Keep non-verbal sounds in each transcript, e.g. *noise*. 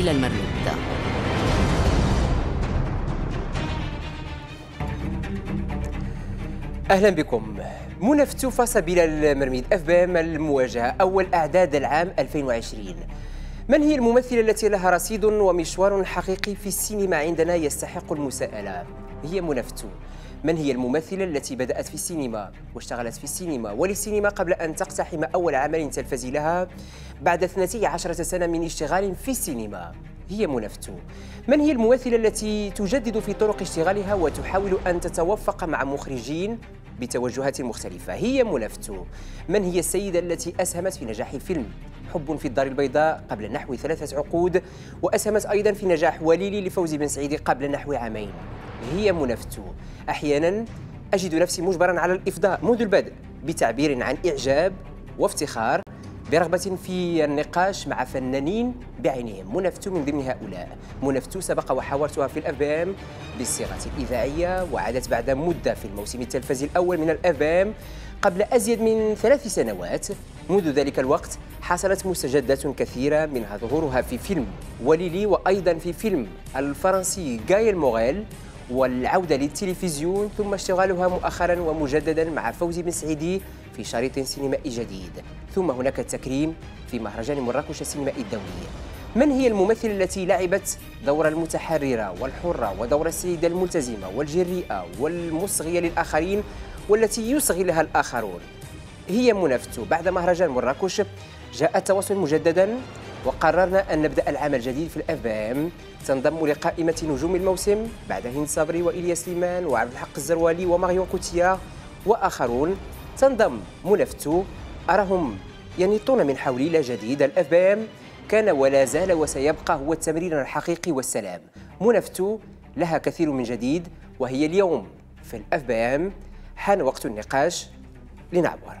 إلى المرلوبة أهلا بكم منافسة سبيل المرميد أفبام المواجهة أول أعداد العام 2020 من هي الممثلة التي لها رصيد ومشوار حقيقي في السينما عندنا يستحق المساءلة؟ هي منافتو من هي الممثلة التي بدأت في السينما واشتغلت في السينما وللسينما قبل أن تقتحم أول عمل تلفزي لها بعد 12 سنة من اشتغال في السينما هي منفتو من هي الممثلة التي تجدد في طرق اشتغالها وتحاول أن تتوفق مع مخرجين بتوجهات مختلفة هي منفتو من هي السيدة التي أسهمت في نجاح فيلم حب في الدار البيضاء قبل نحو ثلاثة عقود وأسهمت أيضا في نجاح وليلي لفوز بن سعيد قبل نحو عامين هي منافسته أحيانا أجد نفسي مجبرا على الإفضاء منذ البدء بتعبير عن إعجاب وافتخار برغبة في النقاش مع فنانين بعينهم منفت من ضمن هؤلاء منفت سبق وحاورتها في الاف بي ام بالصيغة الإذاعية وعادت بعد مدة في الموسم التلفزي الأول من الاف بي ام قبل أزيد من ثلاث سنوات منذ ذلك الوقت حصلت مستجدات كثيرة منها ظهورها في فيلم وليلي وأيضا في فيلم الفرنسي غايل موغيل والعودة للتلفزيون ثم اشتغالها مؤخرا ومجددا مع فوزي بن سعيدي في شريط سينمائي جديد ثم هناك التكريم في مهرجان مراكش السينمائي الدولي من هي الممثلة التي لعبت دور المتحررة والحرة ودور السيدة الملتزمة والجريئة والمصغية للآخرين والتي يصغي لها الآخرون هي منافسته بعد مهرجان مراكش جاء التواصل مجددا وقررنا أن نبدأ العام الجديد في الأفام تنضم لقائمة نجوم الموسم بعد هند صبري وإلياس سليمان وعبد الحق الزروالي وماريون كوتيا وآخرون تنضم منافسته أراهم ينطون من حولي لا جديد الأفام كان ولا زال وسيبقى هو التمرير الحقيقي والسلام منافسته لها كثير من جديد وهي اليوم في الأفام حان وقت النقاش لنعبر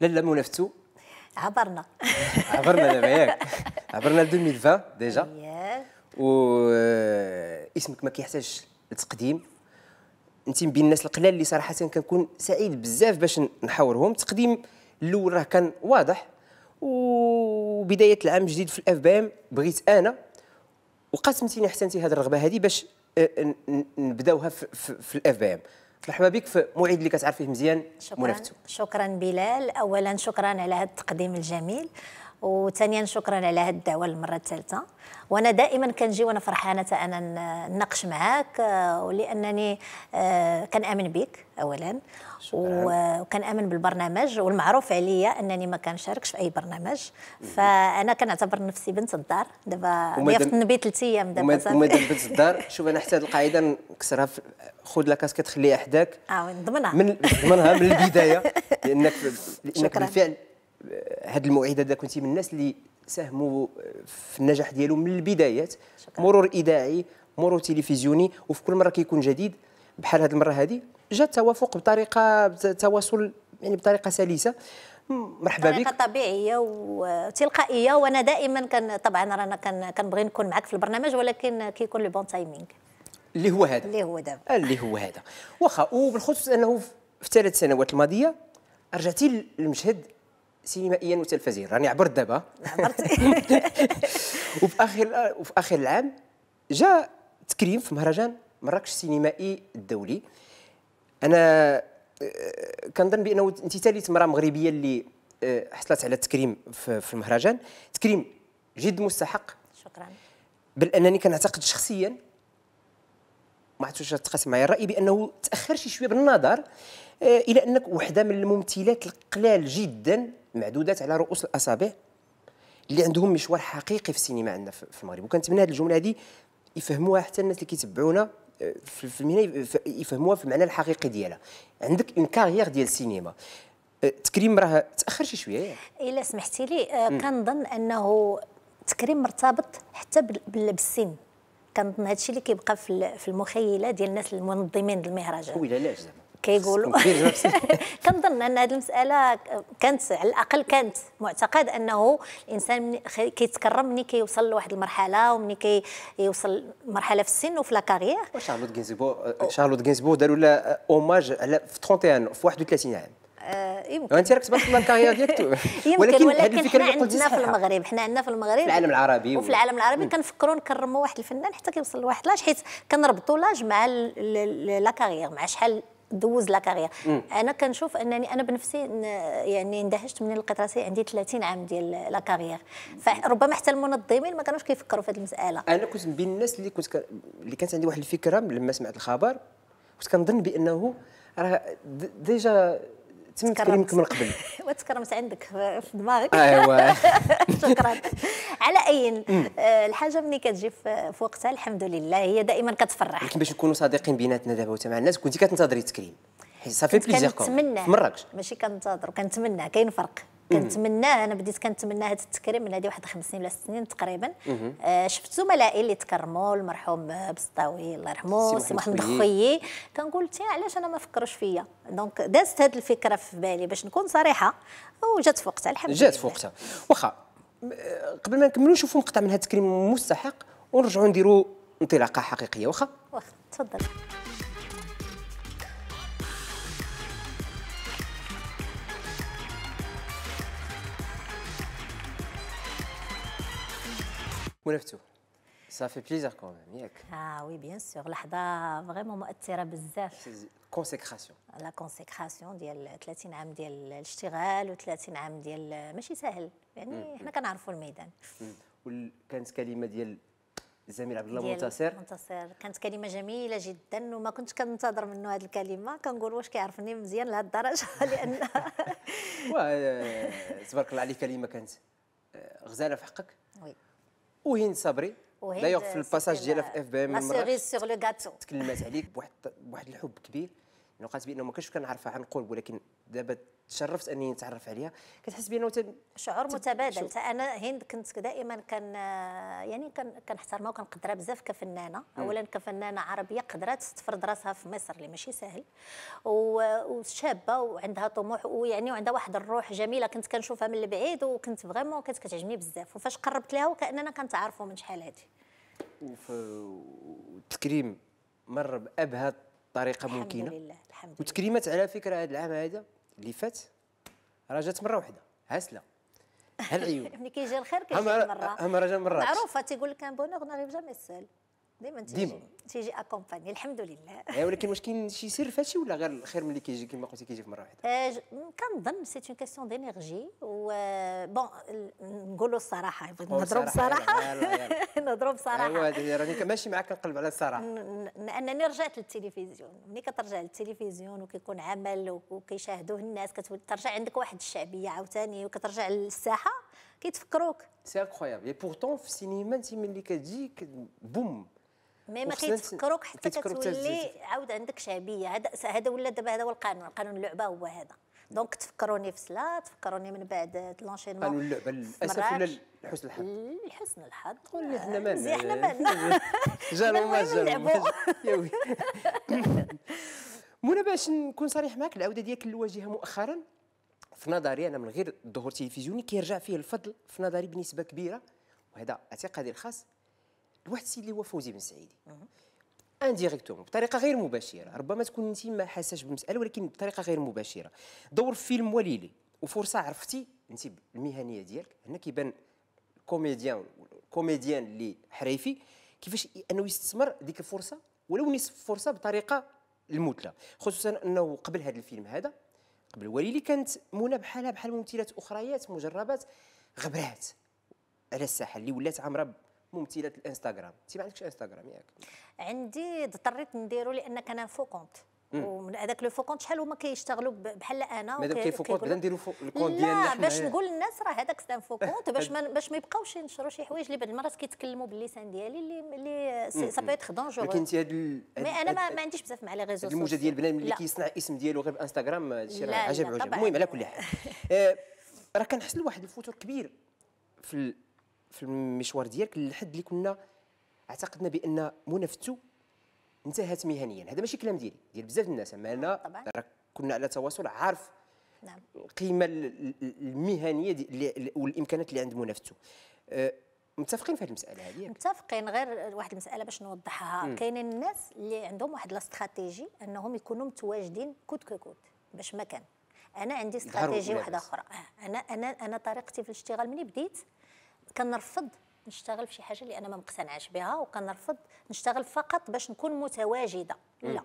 لالا منفتو عبرنا عبرنا دابا ياك *laughs* عبرنا ل 2020 ديجا و آه، اسمك ما كيحتاجش لتقديم انت من بين الناس القلال اللي صراحه كنكون سعيد بزاف باش نحاورهم التقديم الاول راه كان واضح وبدايه العام الجديد في الاف بي ام بغيت انا وقسمتيني حسنتي هذه الرغبه هذه باش آه، نبداوها في الاف بي ام مرحبا بك في موعد اللي كتعرفيه مزيان شكرا منافتو. شكرا بلال اولا شكرا على هذا التقديم الجميل وثانيا شكرا على هذه الدعوه للمره الثالثه وانا دائما كنجي وانا فرحانه انا نناقش معاك ولانني آه، آه، كنامن بك اولا وكنامن بالبرنامج والمعروف عليا انني ما كنشاركش في اي برنامج فانا كنعتبر نفسي بنت الدار دابا ضيفت النبي ثلاث ايام دابا ومادام بنت *laughs* الدار شوف انا حتى هذه القاعده نكسرها خذ لا كاسكيت خليها حداك اه من نضمنها من البدايه *laughs* لانك لانك بالفعل هذه الموعد هذا كنتي من الناس اللي ساهموا في النجاح ديالو من البدايات مرور اذاعي مرور تلفزيوني وفي كل مره كيكون جديد بحال هذه المره هذه جاء التوافق بطريقه تواصل يعني بطريقه سلسه مرحبا بك بطريقه طبيعيه وتلقائيه وانا دائما كان طبعا رانا كنبغي نكون معك في البرنامج ولكن كيكون لو بون تايمينغ اللي هو هذا اللي هو دابا اللي هو هذا واخا وبالخصوص انه في ثلاث سنوات الماضيه رجعتي للمشهد سينمائيا وتلفزيون راني عبرت دابا *laughs* وفي اخر وفي اخر العام جاء تكريم في مهرجان مراكش السينمائي الدولي انا آه، كنظن بانه انت ثالث مره مغربيه اللي آه، حصلت على التكريم في المهرجان تكريم جد مستحق شكرا بل انني كنعتقد شخصيا ما عرفتش تقاسم معايا الراي بانه تاخر شي شويه بالنظر آه، الى انك وحده من الممثلات القلال جدا معدودات على رؤوس الاصابع اللي عندهم مشوار حقيقي في السينما عندنا في المغرب وكنتمنى هذه الجمله هذه يفهموها حتى الناس اللي كيتبعونا آه، في المهنه يفهموها في المعنى الحقيقي ديالها عندك اون كارير ديال السينما آه، تكريم راه تاخر شي شويه يعني. الا سمحتي لي آه، كنظن انه تكريم مرتبط حتى بالسن كنظن هادشي اللي كيبقى في المخيله ديال الناس المنظمين للمهرجان ويلا علاش زعما كيقولوا *laughs* كنظن ان هذه المساله كانت على الاقل كانت معتقد انه الانسان كيتكرم ملي كيوصل لواحد المرحله وملي كيوصل مرحله في السن وفي لاكاريير شارلوت غينزبو شارلوت غينزبو داروا لها اوماج على في 31 في 31 عام آه، يمكن يعني انت راك تبارك الله الكارير ديالك *laughs* ولكن هذه الفكره حنا عندنا في المغرب حنا عندنا في المغرب في العالم العربي وفي العالم العربي كنفكروا نكرموا واحد الفنان حتى كيوصل لواحد لاج حيت كنربطوا لاج مع لاكارير مع شحال دوز لا كارير انا كنشوف انني انا بنفسي يعني اندهشت منين لقيت راسي عندي 30 عام ديال لا كارير فربما حتى المنظمين ما كانوش كيفكروا في هذه المساله انا كنت من بين الناس اللي كنت ك... اللي كانت عندي واحد الفكره لما سمعت الخبر كنت كنظن بانه راه ديجا تكرمت من قبل *laughs* وتكرمت عندك في دماغك ايوا *laughs* شكرا *laughs* على اي آه، الحاجه ملي كتجي في وقتها الحمد لله هي دائما كتفرح لكن باش نكونوا صادقين بيناتنا دابا مع الناس كنتي كتنتظري تكريم صافي بليزير كنتمناه مراكش ماشي كنتظر كنتمنى كاين فرق كنتمناه انا بديت كنتمنى هذا التكريم من هذه واحد خمس سنين ولا ست سنين تقريبا آه، شفت زملائي اللي تكرموا المرحوم بسطاوي الله يرحمه سي محمد خويي كنقول تي علاش انا ما فكروش فيا دونك دازت هذه الفكره في بالي باش نكون صريحه وجات في وقتها الحمد لله جات في وقتها واخا قبل ما نكملوا نشوفوا مقطع من هذا التكريم المستحق ونرجعوا نديروا انطلاقه حقيقيه واخا واخا تفضل ونفتو صافي بليزير ميم ياك اه وي بيان سور لحظه فريمون مؤثره بزاف كونسيكراسيون لا كونسيكراسيون ديال 30 عام ديال الاشتغال و30 عام ديال ماشي سهل يعني حنا كنعرفوا الميدان وكانت كلمه ديال الزميل عبد الله منتصر منتصر كانت كلمه جميله جدا وما كنتش كنتظر منه هذه الكلمه كنقول واش كيعرفني مزيان لهذ الدرجه لان تبارك الله عليك كلمه كانت غزاله في حقك وي وهند صبري دايوغ في الباساج ديالها في اف بي ام تكلمات عليك بواحد بواحد الحب كبير يعني بانه ما كنتش كنعرفها عن قرب ولكن دابا تشرفت اني نتعرف عليها كتحس بانه تب... شعور متبادل شوف. انا هند كنت دائما كان يعني كان كنحترمها وكنقدرها بزاف كفنانه اولا كفنانه عربيه قدرات تفرض راسها في مصر اللي ماشي سهل وشابه وعندها طموح ويعني وعندها واحد الروح جميله كنت كنشوفها من البعيد وكنت فريمون كانت كتعجبني بزاف وفاش قربت لها وكاننا كنتعرفوا من شحال هذه التكريم مر بابهى طريقه الحمد ممكنه لله الحمد لله وتكريمات على فكره هذا العام هذا اللي فات راه جات مره واحده هاسله هالعيون *laughs* ملي كيجي الخير كيجي مره هم راه مره معروفه تيقول لك ان بونور ناريف جامي سول ديما تيجي تيجي اكومباني الحمد لله *laughs* اي ولكن واش كاين شي سر في ولا غير الخير ملي كيجي كما قلتي كيجي في مره واحده آه كنظن سيت اون كيسيون دينيرجي و بون نقولوا الصراحه نهضروا بصراحه *laughs* نهضروا بصراحه ايوا راني ماشي معاك كنقلب على الصراحه لانني رجعت للتلفزيون ملي كترجع للتلفزيون وكيكون عمل وكيشاهدوه الناس كتولي ترجع عندك واحد الشعبيه عاوتاني وكترجع للساحه كيتفكروك سي انكرويابل اي بورتون في السينما انت ملي كتجي بوم ما ما كيتفكروك حتى كتولي عاود عندك شعبيه هذا هذا ولا دابا هذا هو القانون قانون اللعبه هو هذا دونك تفكروني في سلا تفكروني من بعد لونشينمون قانون اللعبه للاسف ولا لحسن الحظ لحسن الحظ ولا حنا مالنا زي حنا مالنا *laughs* جارو ما جارو *laughs* *laughs* منى باش نكون صريح معك العوده ديالك للواجهه مؤخرا في نظري انا من غير الظهور التلفزيوني كيرجع فيه الفضل في نظري بنسبه كبيره وهذا اعتقادي الخاص لواحد السيد اللي هو فوزي بن سعيدي انديريكتومون بطريقه غير مباشره ربما تكون انت ما حاساش بالمساله ولكن بطريقه غير مباشره دور فيلم وليلي وفرصه عرفتي انت المهنيه ديالك هنا كيبان الكوميديان الكوميديان اللي حريفي كيفاش انه يستثمر ديك الفرصه ولو نصف فرصه بطريقه المثلى خصوصا انه قبل هذا الفيلم هذا قبل وليلي كانت منى بحالها بحال ممثلات اخريات مجربات غبرات على الساحه اللي ولات عامره ممثله الانستغرام انت ما عندكش انستغرام ياك عندي اضطريت نديرو لان كان فو كونت ومن هذاك لو فو كونت شحال هما كيشتغلوا بحال انا مادام كاين فو كونت بدا نديروا الكونت ديالنا لا باش نقول للناس راه هذاك سان فو *laughs* كونت باش ما باش ما يبقاوش ينشروا شي حوايج اللي بعض المرات كيتكلموا باللسان ديالي اللي اللي سا بو اتخ دونجور ولكن انت هاد مي انا ما, ما عنديش بزاف مع لي ريزو سوسيال الموجه ديال البنات اللي كيصنع اسم ديالو غير بانستغرام هادشي راه عجب عجب المهم على كل حال *laughs* آه، راه كنحس لواحد الفوتور كبير في في المشوار ديالك للحد اللي كنا اعتقدنا بان منافسته انتهت مهنيا هذا ماشي كلام ديالي ديال بزاف الناس اما انا كنا على تواصل عارف نعم القيمه المهنيه والامكانات اللي عند منافسته أه، متفقين في هذه المساله هذه متفقين غير واحد المساله باش نوضحها كاينين الناس اللي عندهم واحد الاستراتيجي انهم يكونوا متواجدين كود كود باش ما كان انا عندي استراتيجي واحده اخرى أه، انا انا انا طريقتي في الاشتغال مني بديت كنرفض نشتغل في شي حاجه اللي انا ما مقتنعاش بها وكنرفض نشتغل فقط باش نكون متواجده لا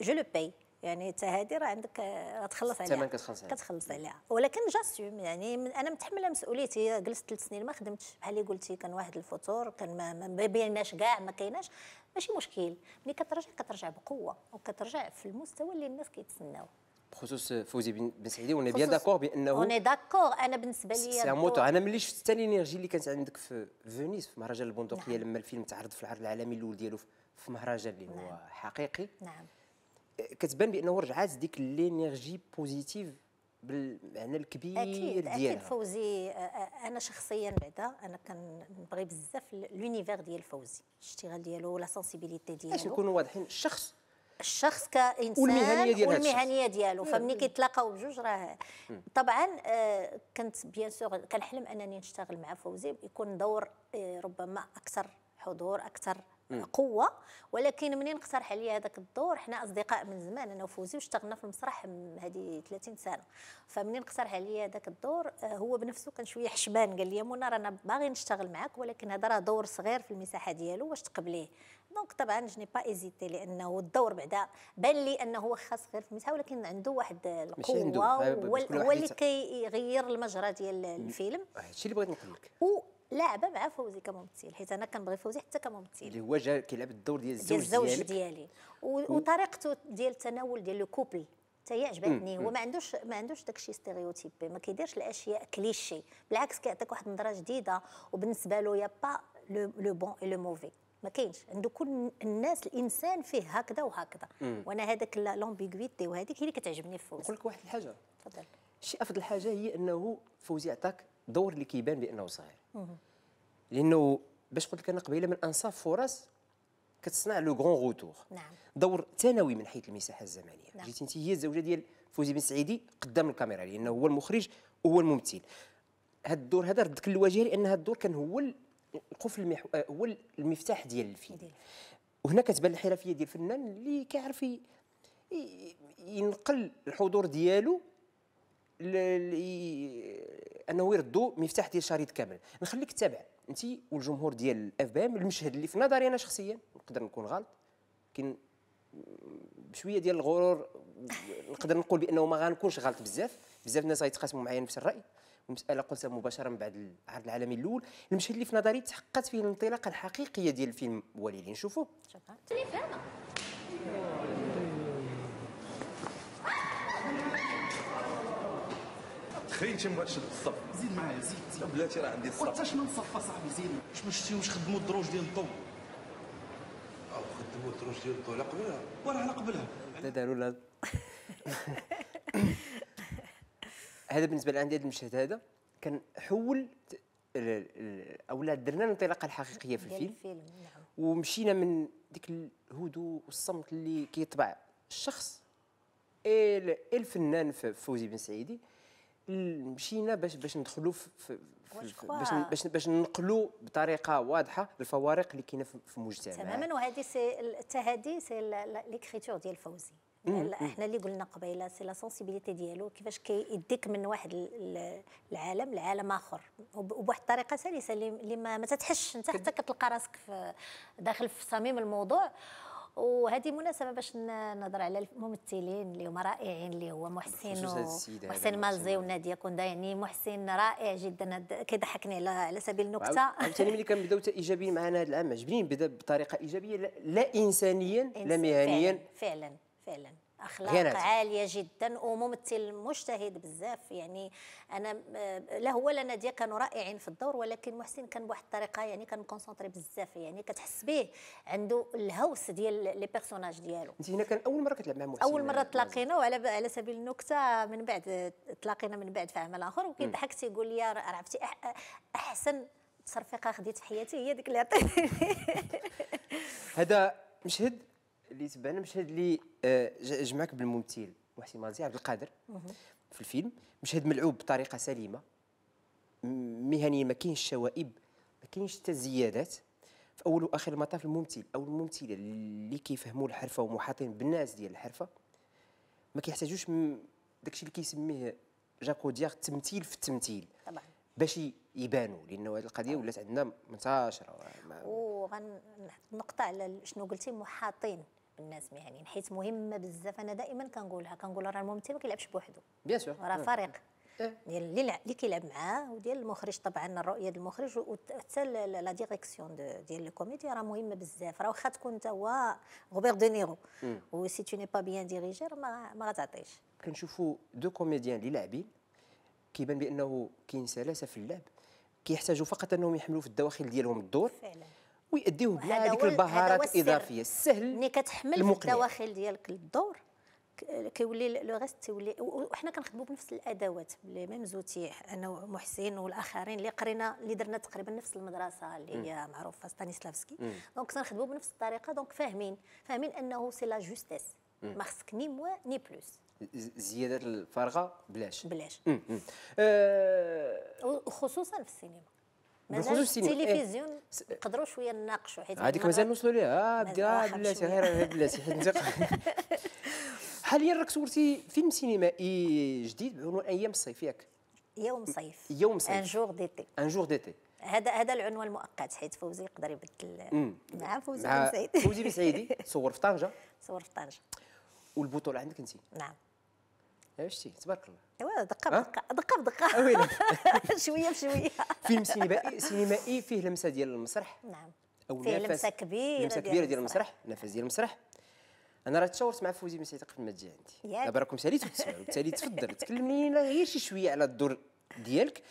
جو لو باي يعني انت هذه راه عندك غتخلص عليها الثمن كتخلص عليها كتخلص عليها ولكن جاسيوم يعني انا متحمله مسؤوليتي جلست ثلاث سنين ما خدمتش بحال اللي قلتي كان واحد الفتور كان ما بيناش كاع ما كايناش ماشي مشكل ملي كترجع كترجع بقوه وكترجع في المستوى اللي الناس كيتسناوه بخصوص فوزي بن سعيدي وانا بيان داكور بانه اوني داكور انا بالنسبه لي سي موتور انا ملي شفت الانرجي اللي كانت عندك في فينيس في مهرجان البندقيه نعم. لما الفيلم تعرض في العرض العالمي الاول ديالو في مهرجان اللي نعم. هو حقيقي نعم أه، كتبان بانه رجعات ديك لينيرجي بوزيتيف بالمعنى الكبير اكيد ديالها اكيد فوزي أه، أه، انا شخصيا بعدا انا كنبغي بزاف لونيفير ديال فوزي الاشتغال ديالو لا سونسيبيليتي ديالو باش نكونوا واضحين الشخص الشخص كانسان والمهنيه ديالو والمهنيه ديالو فملي كيتلاقاو بجوج راه طبعا آه، كنت بيان سور كنحلم انني نشتغل مع فوزي يكون دور آه، ربما اكثر حضور اكثر قوه ولكن منين اقترح عليا هذاك الدور حنا اصدقاء من زمان انا وفوزي واشتغلنا في المسرح هذه 30 سنه فمنين اقترح عليا هذاك الدور آه، هو بنفسه كان شويه حشمان قال لي منى رانا باغي نشتغل معاك ولكن هذا راه دور صغير في المساحه ديالو واش تقبليه دونك طبعا جني با ايزيتي لانه الدور بعدا بان لي انه هو خاص غير في سميتها ولكن عنده واحد القوه آه، هو اللي كيغير المجرى ديال الفيلم آه، هادشي اللي بغيت نقول لك لعبه مع فوزي كممثل حيت انا كنبغي فوزي حتى كممثل اللي هو جا كيلعب الدور ديال الزوج ديال الزوج ديالي و... وطريقته ديال التناول ديال لو كوبل حتى هي عجبتني هو ما عندوش ما عندوش داك الشيء ستيريوتيبي ما كيديرش الاشياء كليشي بالعكس كيعطيك واحد النظره جديده وبالنسبه له يا با لو بون اي لو موفي ما كاينش عنده كل الناس الانسان فيه هكذا وهكذا مم. وانا هذاك لومبيغويتي وهذيك هي اللي كتعجبني في فوزي نقول لك واحد الحاجه تفضل شي افضل حاجه هي انه فوزي عطاك دور اللي كيبان بانه صغير لانه باش قلت لك انا قبيله من انصاف فرص كتصنع لو غون غوتور نعم دور ثانوي من حيث المساحه الزمنيه نعم. جيتي انت هي الزوجه ديال فوزي بن سعيدي قدام الكاميرا لانه هو المخرج وهو الممثل هاد الدور هذا ردك الواجهه لان هاد الدور كان هو نقف المحو... آه، هو المفتاح ديال الفيلم وهنا كتبان الحرفيه ديال الفنان اللي كيعرف ي... ينقل الحضور ديالو ل... ل... انه يردو مفتاح ديال شريط كامل نخليك تتابع انت والجمهور ديال الاف ام المشهد اللي في نظري انا شخصيا نقدر نكون غلط كاين بشويه ديال الغرور نقدر نقول بانه ما غنكونش غلط بزاف بزاف الناس غيتقاسموا معايا نفس الراي المساله قلتها مباشره من بعد العرض العالمي الاول المشهد اللي في نظري تحققت فيه الانطلاقه الحقيقيه ديال الفيلم وليلي نشوفوا شكرا فاهمه خريتي من الصف زيد معايا زيد زيد بلاتي راه عندي الصف وانت شنو مصفى اصاحبي زيد واش ما شفتي واش خدموا الدروج ديال الضو او خدموا الدروج ديال الضو على قبلها ولا على قبلها داروا لها *laughs* هذا بالنسبه لعندي هذا المشهد هذا كنحول اولا درنا الانطلاقه الحقيقيه في الفيلم, الفيلم نعم. ومشينا من ديك الهدوء والصمت اللي كيطبع الشخص الفنان فوزي بن سعيدي مشينا باش باش ندخلوا باش باش باش ننقلوا بطريقه واضحه الفوارق اللي كاينه في المجتمع تماما وهذه سي التهادي سي ليكريتور ديال فوزي احنا اللي قلنا قبيله سي لا سونسيبيليتي ديالو كيفاش كيديك من واحد العالم لعالم اخر وبواحد الطريقه سلسه اللي ما, ما تتحش انت حتى كتلقى راسك داخل في صميم الموضوع وهذه مناسبه باش نهضر على الممثلين اللي هما رائعين اللي هو محسن محسن مالزي وناديه كوندا يعني محسن رائع جدا كيضحكني على على سبيل النكته عاوتاني ملي كنبداو حتى ايجابيين معنا هذا العام عجبني نبدا بطريقه ايجابيه لا انسانيا لا مهنيا فعلا, فعلا. فعلا اخلاق عاليه جدا وممثل مجتهد بزاف يعني انا آه، لا هو لا ناديه كانوا رائعين في الدور ولكن محسن كان بواحد الطريقه يعني كان كونسونطري بزاف يعني كتحس به عنده الهوس ديال لي بيرسوناج ديالو انت هنا كان اول مره كتلعب مع محسن اول مره آه، تلاقينا وعلى على سبيل النكته من بعد تلاقينا من بعد في عمل اخر وكيضحك تيقول لي عرفتي احسن تصرفيقه خديت في حياتي هي ديك اللي عطيتيني هذا مشهد اللي تبان مشهد اللي آه، جمعك بالممثل محسن مازي عبد القادر في الفيلم مشهد ملعوب بطريقه سليمه مهنيا ما كاينش شوائب ما كاينش حتى زيادات في اول واخر المطاف الممثل او الممثله اللي كيفهموا الحرفه ومحاطين بالناس ديال الحرفه ما كيحتاجوش داكشي اللي كيسميه جاكو دياغ التمثيل في التمثيل باش يبانوا لانه هذه القضيه ولات عندنا منتشره وغنحط نقطه على شنو قلتي محاطين الناس مهنيين حيت مهمه بزاف انا دائما كنقولها كنقول راه الممثل ما كيلعبش بوحدو بيان سور راه فريق إيه. ديال اللي اللي كيلعب معاه وديال المخرج طبعا الرؤيه ديال المخرج وحتى لا ديريكسيون ديال الكوميدي راه مهمه بزاف راه واخا تكون انت هو روبرت دينيرو و سي تو ني با بيان ديريجي ما ما غتعطيش كنشوفوا دو كوميديان اللي لاعبين كيبان بانه كاين سلاسه في اللعب كيحتاجوا فقط انهم يحملوا في الدواخل ديالهم الدور فعلا ويأديوه بلا هذيك البهارات الاضافيه السهل ملي كتحمل الدواخل ديالك الدور كيولي لو غيست تيولي وحنا كنخدموا بنفس الادوات لي ميم زوتي انا ومحسن والاخرين اللي قرينا اللي درنا تقريبا نفس المدرسه اللي هي معروفه ستانيسلافسكي دونك كنخدموا بنفس الطريقه دونك فاهمين فاهمين انه سي لا جوستيس ما خصك ني موا ني بلوس زياده الفارغه بلاش بلاش آه وخصوصا في السينما مازال التلفزيون نقدروا إيه. شويه نناقشوا حيت هذيك مازال نوصلوا ليها اه بلاتي غير بلاتي حيت حاليا *laughs* راك صورتي فيلم سينمائي جديد بعنوان ايام الصيف ياك يوم صيف يوم صيف ان جور ديتي ان جور ديتي هذا هذا العنوان المؤقت حيت فوزي يقدر يبدل مع فوزي بن سعيد فوزي بن سعيدي *laughs* صور في طنجه صور في طنجه والبطوله عندك انت نعم شتي تبارك الله ايوا دقه دقه دقه بدقه آه، *laughs* شويه بشويه فيلم سينمائي سينمائي إيه؟ فيه لمسه ديال المسرح نعم او فيه لمسه كبيره لمسه كبيره ديال المسرح نفس ديال المسرح انا راه تشاورت مع فوزي من سيتي قبل ما تجي عندي دابا راكم ساليتو تسمعوا بالتالي تفضل تكلمني غير شي شويه على الدور ديالك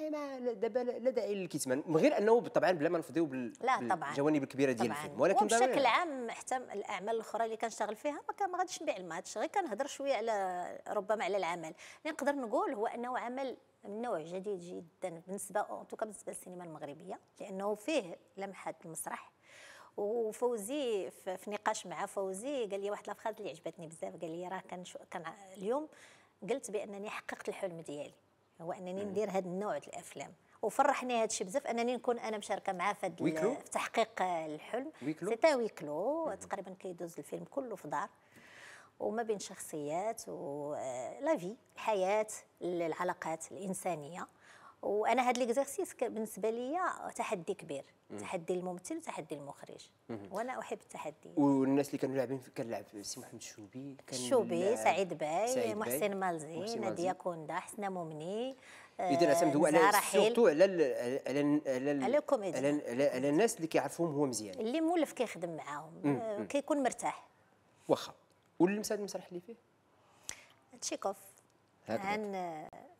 إيه، ما دابا لا داعي للكتمان من غير انه طبعا بلا ما نفضيو بال... بالجوانب الكبيره ديال الفيلم ولكن بشكل عام حتى الاعمال الاخرى اللي كنشتغل فيها ما غاديش نبيع الماتش غير كنهضر شويه على ربما على العمل اللي نقدر نقول هو انه عمل من نوع جديد جدا بالنسبه توكا بالنسبه للسينما المغربيه لانه فيه لمحات المسرح وفوزي في نقاش مع فوزي قال لي واحد لافخاز اللي عجبتني بزاف قال لي راه كان, كان اليوم قلت بانني حققت الحلم ديالي هو انني ندير هذا النوع ديال الافلام وفرحني هذا الشيء بزاف انني نكون انا مشاركه معاه في في تحقيق الحلم سي تا ويكلو تقريبا كيدوز الفيلم كله في دار وما بين شخصيات ولافي آه، الحياه العلاقات الانسانيه وانا هاد ليكزارسيس بالنسبه ليا تحدي كبير مم. تحدي الممثل وتحدي المخرج مم. وانا احب التحديات والناس اللي كانوا لاعبين كنلعب سي محمد الشوبي الشوبي سعيد باي سعيد محسن مالزي ناديه كوندا حسنه مؤمني اذا اعتمدوا آه، على سورتو على على على على على الناس اللي كيعرفوهم هو مزيان اللي مولف كيخدم معاهم آه، كيكون مرتاح واخا واللمسه المسرح اللي فيه تشيكوف عن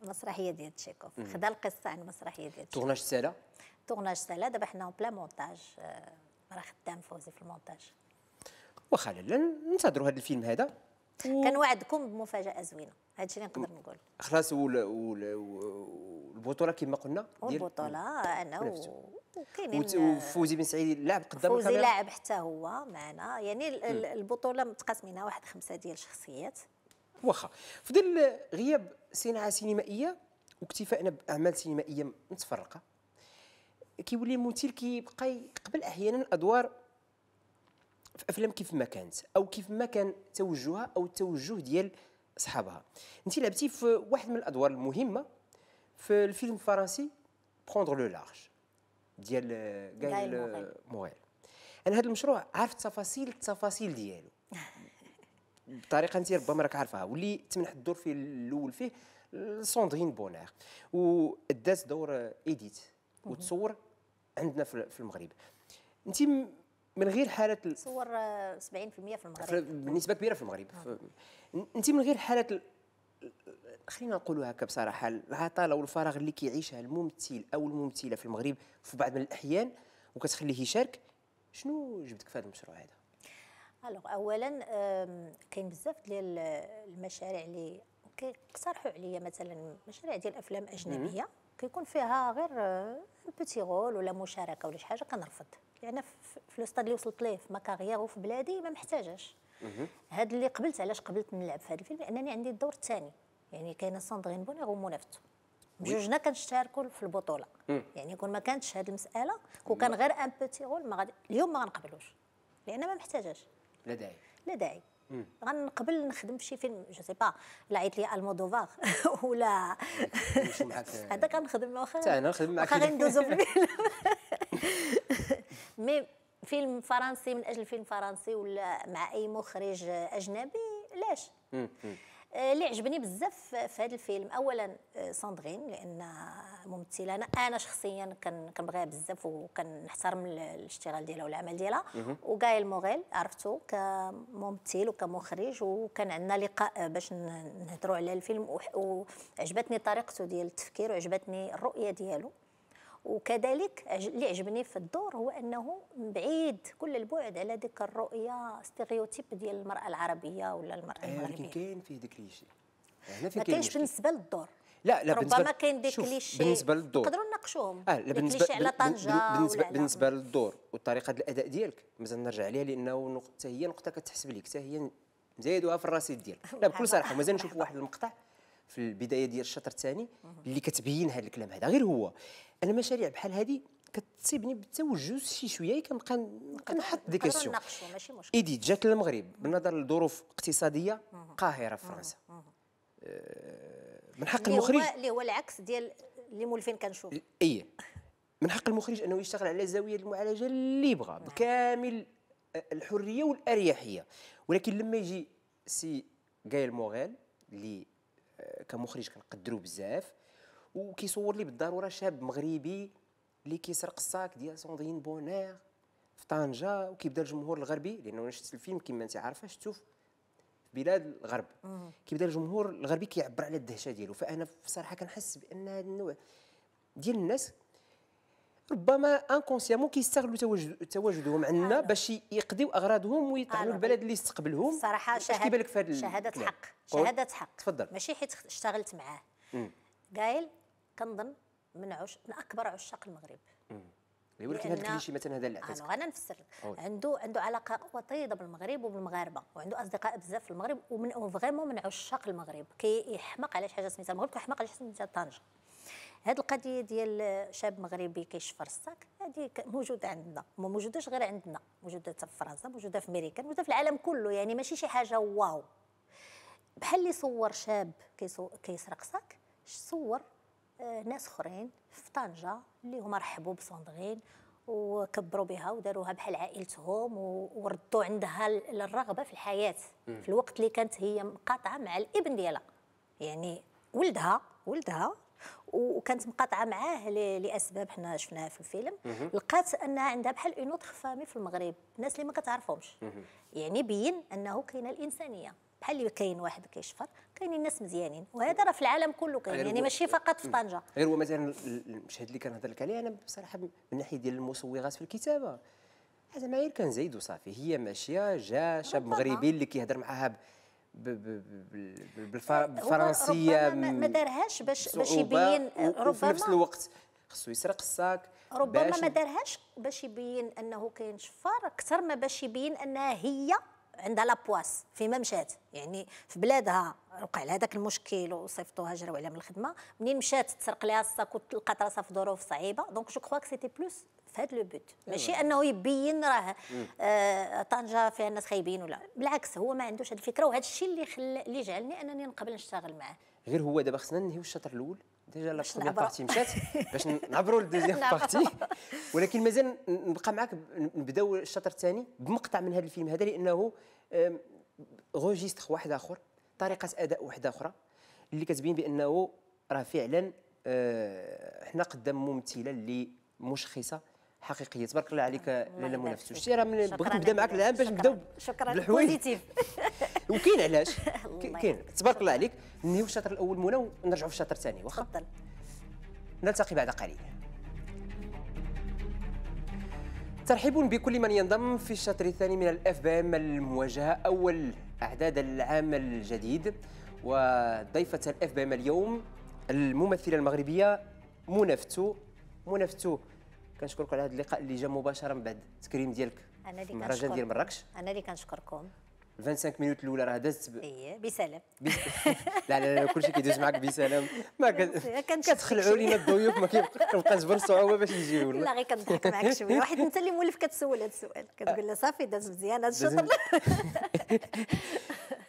مسرحيه ديال تشيكوف خدا القصه عن مسرحيه ديال تشيكوف تورناج ساله تورناج ساله دابا حنا بلا مونتاج آه، راه خدام فوزي في المونتاج واخا لالا ننتظروا هذا الفيلم هذا كنوعدكم بمفاجاه زوينه هادشي اللي نقدر نقول خلاص والبطوله كما قلنا والبطوله انا وكاينين آه، وفوزي بن سعيد لاعب قدام فوزي لاعب حتى هو معنا يعني البطوله متقسمينها واحد خمسه ديال الشخصيات واخا في ظل غياب صناعه سينمائيه واكتفائنا باعمال سينمائيه متفرقه كيولي الممثل كيبقى يقبل احيانا ادوار في افلام كيف ما كانت او كيف ما كان توجهها او التوجه ديال اصحابها انت لعبتي في واحد من الادوار المهمه في الفيلم الفرنسي بروندر لو لارج ديال غايل موغيل انا هذا المشروع عرفت تفاصيل التفاصيل ديالو *laughs* بطريقه انت ربما راك عارفها واللي تمنح الدور في الاول فيه سوندرين بونير وداز دور ايديت وتصور عندنا في المغرب انت من غير حاله تصور 70% في المغرب بنسبه كبيره في المغرب انت من غير حاله خلينا نقولوا هكا بصراحه العطاله والفراغ اللي كيعيشها الممثل او الممثله في المغرب في بعض من الاحيان وكتخليه يشارك شنو جبدك في هذا المشروع هذا الوغ اولا كاين بزاف ديال المشاريع اللي كيقترحوا عليا مثلا مشاريع ديال افلام اجنبيه كيكون فيها غير بوتي آه، رول ولا مشاركه ولا شي حاجه كنرفض لان يعني في لو اللي وصلت ليه في ماكاريير وفي بلادي ما محتاجاش هذا اللي قبلت علاش قبلت نلعب في هذا الفيلم لانني عندي الدور الثاني يعني كاينه ساندرين بونيغ ومنافته بجوجنا كنشتركوا في البطوله يعني كون ما كانتش هذه المساله كون كان غير ان بوتي رول ما غادي اليوم ما غنقبلوش لان ما محتاجاش لا داعي لا داعي غنقبل نخدم في شي فيلم جو سي با لا عيط لي المودوفار *laughs* ولا هذا كنخدم واخا حتى انا نخدم معاك غير ندوزو في الفيلم *laughs* *laughs* مي فيلم فرنسي من اجل فيلم فرنسي ولا مع اي مخرج اجنبي علاش آه، اللي عجبني بزاف في هذا الفيلم اولا آه، ساندرين لان ممثله انا انا شخصيا كنبغيها بزاف وكنحترم الاشتغال ديالها والعمل ديالها وكايل موغيل عرفتو كممثل وكمخرج وكان عندنا لقاء باش نهضروا على الفيلم وعجبتني طريقته ديال التفكير وعجبتني الرؤيه ديالو وكذلك اللي عجبني في الدور هو انه بعيد كل البعد على ديك الرؤيه ستيريوتيب ديال المراه العربيه ولا المراه آه، المغربيه ولكن كاين فيه ديك ليشي يعني ما كاينش بالنسبه للدور لا لا ربما كاين ديك ليشي بالنسبه للدور نقدروا نناقشوهم اه لا بالنسبه على طنجه بالنسبه بالنسبه للدور وطريقه الاداء ديالك مازال نرجع عليها لانه حتى هي نقطه كتحسب لك حتى هي مزايدوها في الرصيد ديالك لا بكل *laughs* صراحه مازال نشوف واحد المقطع في البدايه ديال الشطر الثاني اللي كتبين هذا الكلام هذا غير هو المشاريع بحال هذه كتصيبني بالتوجس شي شويه كنبقى كنحط دي كيسيون ايدي جات للمغرب بالنظر لظروف اقتصاديه قاهره في فرنسا آه، من حق المخرج اللي هو العكس ديال اللي مولفين كنشوف اي من حق المخرج انه يشتغل على زاويه المعالجه اللي يبغى بكامل الحريه والاريحيه ولكن لما يجي سي جايل موغيل اللي كمخرج كنقدرو بزاف وكيصور لي بالضروره شاب مغربي اللي كيسرق الساك ديال سوندين بونير في طنجه وكيبدا الجمهور الغربي لانه انا شفت الفيلم كما انت عارفه شفتو في بلاد الغرب كيبدا الجمهور الغربي كيعبر على الدهشه ديالو فانا بصراحه كنحس بان هذا النوع ديال الناس ربما انكونسيامون كيستغلوا تواجدهم عندنا آه. باش يقضيو اغراضهم ويطعنوا آه، البلد اللي يستقبلهم صراحه شهاده كيبان لك شهاده حق شهاده حق تفضل ماشي حيت اشتغلت معاه قايل كنظن من عش... من اكبر عشاق المغرب ولكن هذا الكليشي مثلا هذا اللي آه، انا نفسر لك عنده عنده علاقه وطيده بالمغرب وبالمغاربه وعنده اصدقاء بزاف في المغرب ومن وفريمون من عشاق المغرب كيحمق كي شي حاجه سميتها المغرب كيحمق حاجه سميتها طنجه هاد القضيه ديال شاب مغربي كيشفر الساك هذه موجوده عندنا ما موجوداش غير عندنا موجوده في فرنسا موجوده في امريكا موجوده في العالم كله يعني ماشي شي حاجه واو بحال اللي صور شاب كيسرق صاك صور آه، ناس اخرين في طنجه اللي هما رحبوا بصندغين وكبروا بها وداروها بحال عائلتهم وردوا عندها الرغبه في الحياه في الوقت اللي كانت هي مقاطعه مع الابن ديالها يعني ولدها ولدها وكانت مقاطعه معاه لاسباب حنا شفناها في الفيلم لقات انها عندها بحال اون اوتر فامي في المغرب الناس اللي ما كتعرفهمش يعني بين انه كاينه الانسانيه بحال اللي كاين واحد كيشفر كاينين ناس مزيانين وهذا راه في العالم كله كاين يعني ماشي فقط في طنجه غير هو مثلا المشهد اللي كنهضر لك عليه انا بصراحه من الناحيه ديال المصوغات في الكتابه ما غير زيد وصافي هي ماشيه جا شاب مغربي اللي كيهضر معاها بالفرنسيه ربما ما دارهاش باش باش يبين ربما في نفس الوقت خصو يسرق الساك ربما ما دارهاش باش يبين انه كاين شفار اكثر ما باش يبين انها هي عندها لابواس فيما مشات يعني في بلادها وقع لها هذاك المشكل وصيفطوها هجروا عليها من الخدمه منين مشات تسرق لها الساك وتلقات راسها في ظروف صعيبه دونك جو كخوا سيتي بلوس في هذا لو بوت آه. ماشي انه يبين راه آه طنجه فيها الناس خايبين ولا بالعكس هو ما عندوش هذه الفكره وهذا الشيء اللي خل... اللي جعلني انني نقبل نشتغل معاه غير هو دابا خصنا ننهيو الشطر الاول ديجا لا بروميير بارتي مشات باش نعبروا للدوزيام *laughs* بارتي ولكن مازال نبقى معاك نبداو الشطر الثاني بمقطع من هذا الفيلم هذا لانه روجيستر واحد اخر طريقه اداء واحده اخرى اللي كتبين بانه راه فعلا آه، احنا قدام ممثله اللي مشخصه حقيقيه تبارك الله عليك لاله منافس شتي راه بغيت نبدا معك الان باش نبداو شكرا بوزيتيف *laughs* وكاين علاش *laughs* كاين تبارك الله عليك نهيو الشطر الاول منى ونرجعوا في الشطر الثاني واخا تفضل نلتقي بعد قليل ترحيب بكل من ينضم في الشطر الثاني من الاف بي ام المواجهه اول اعداد العام الجديد وضيفه الاف بي ام اليوم الممثله المغربيه منى فتو منى فتو كنشكرك على هذا اللقاء اللي جا مباشره من بعد التكريم ديالك انا اللي مهرجان ديال مراكش انا اللي كنشكركم 25 مينوت الاولى راه دازت ب... ايه بسلام بي... *laughs* لا لا لا كلشي كيدوز معك بسلام ما كتخلعوا لينا الضيوف ما كنبقى نجبر صعوبه باش يجيو لا غير كنضحك معاك *laughs* شويه واحد انت اللي مولف كتسول هذا السؤال كتقول له صافي داز مزيان هذا الشطر *laughs*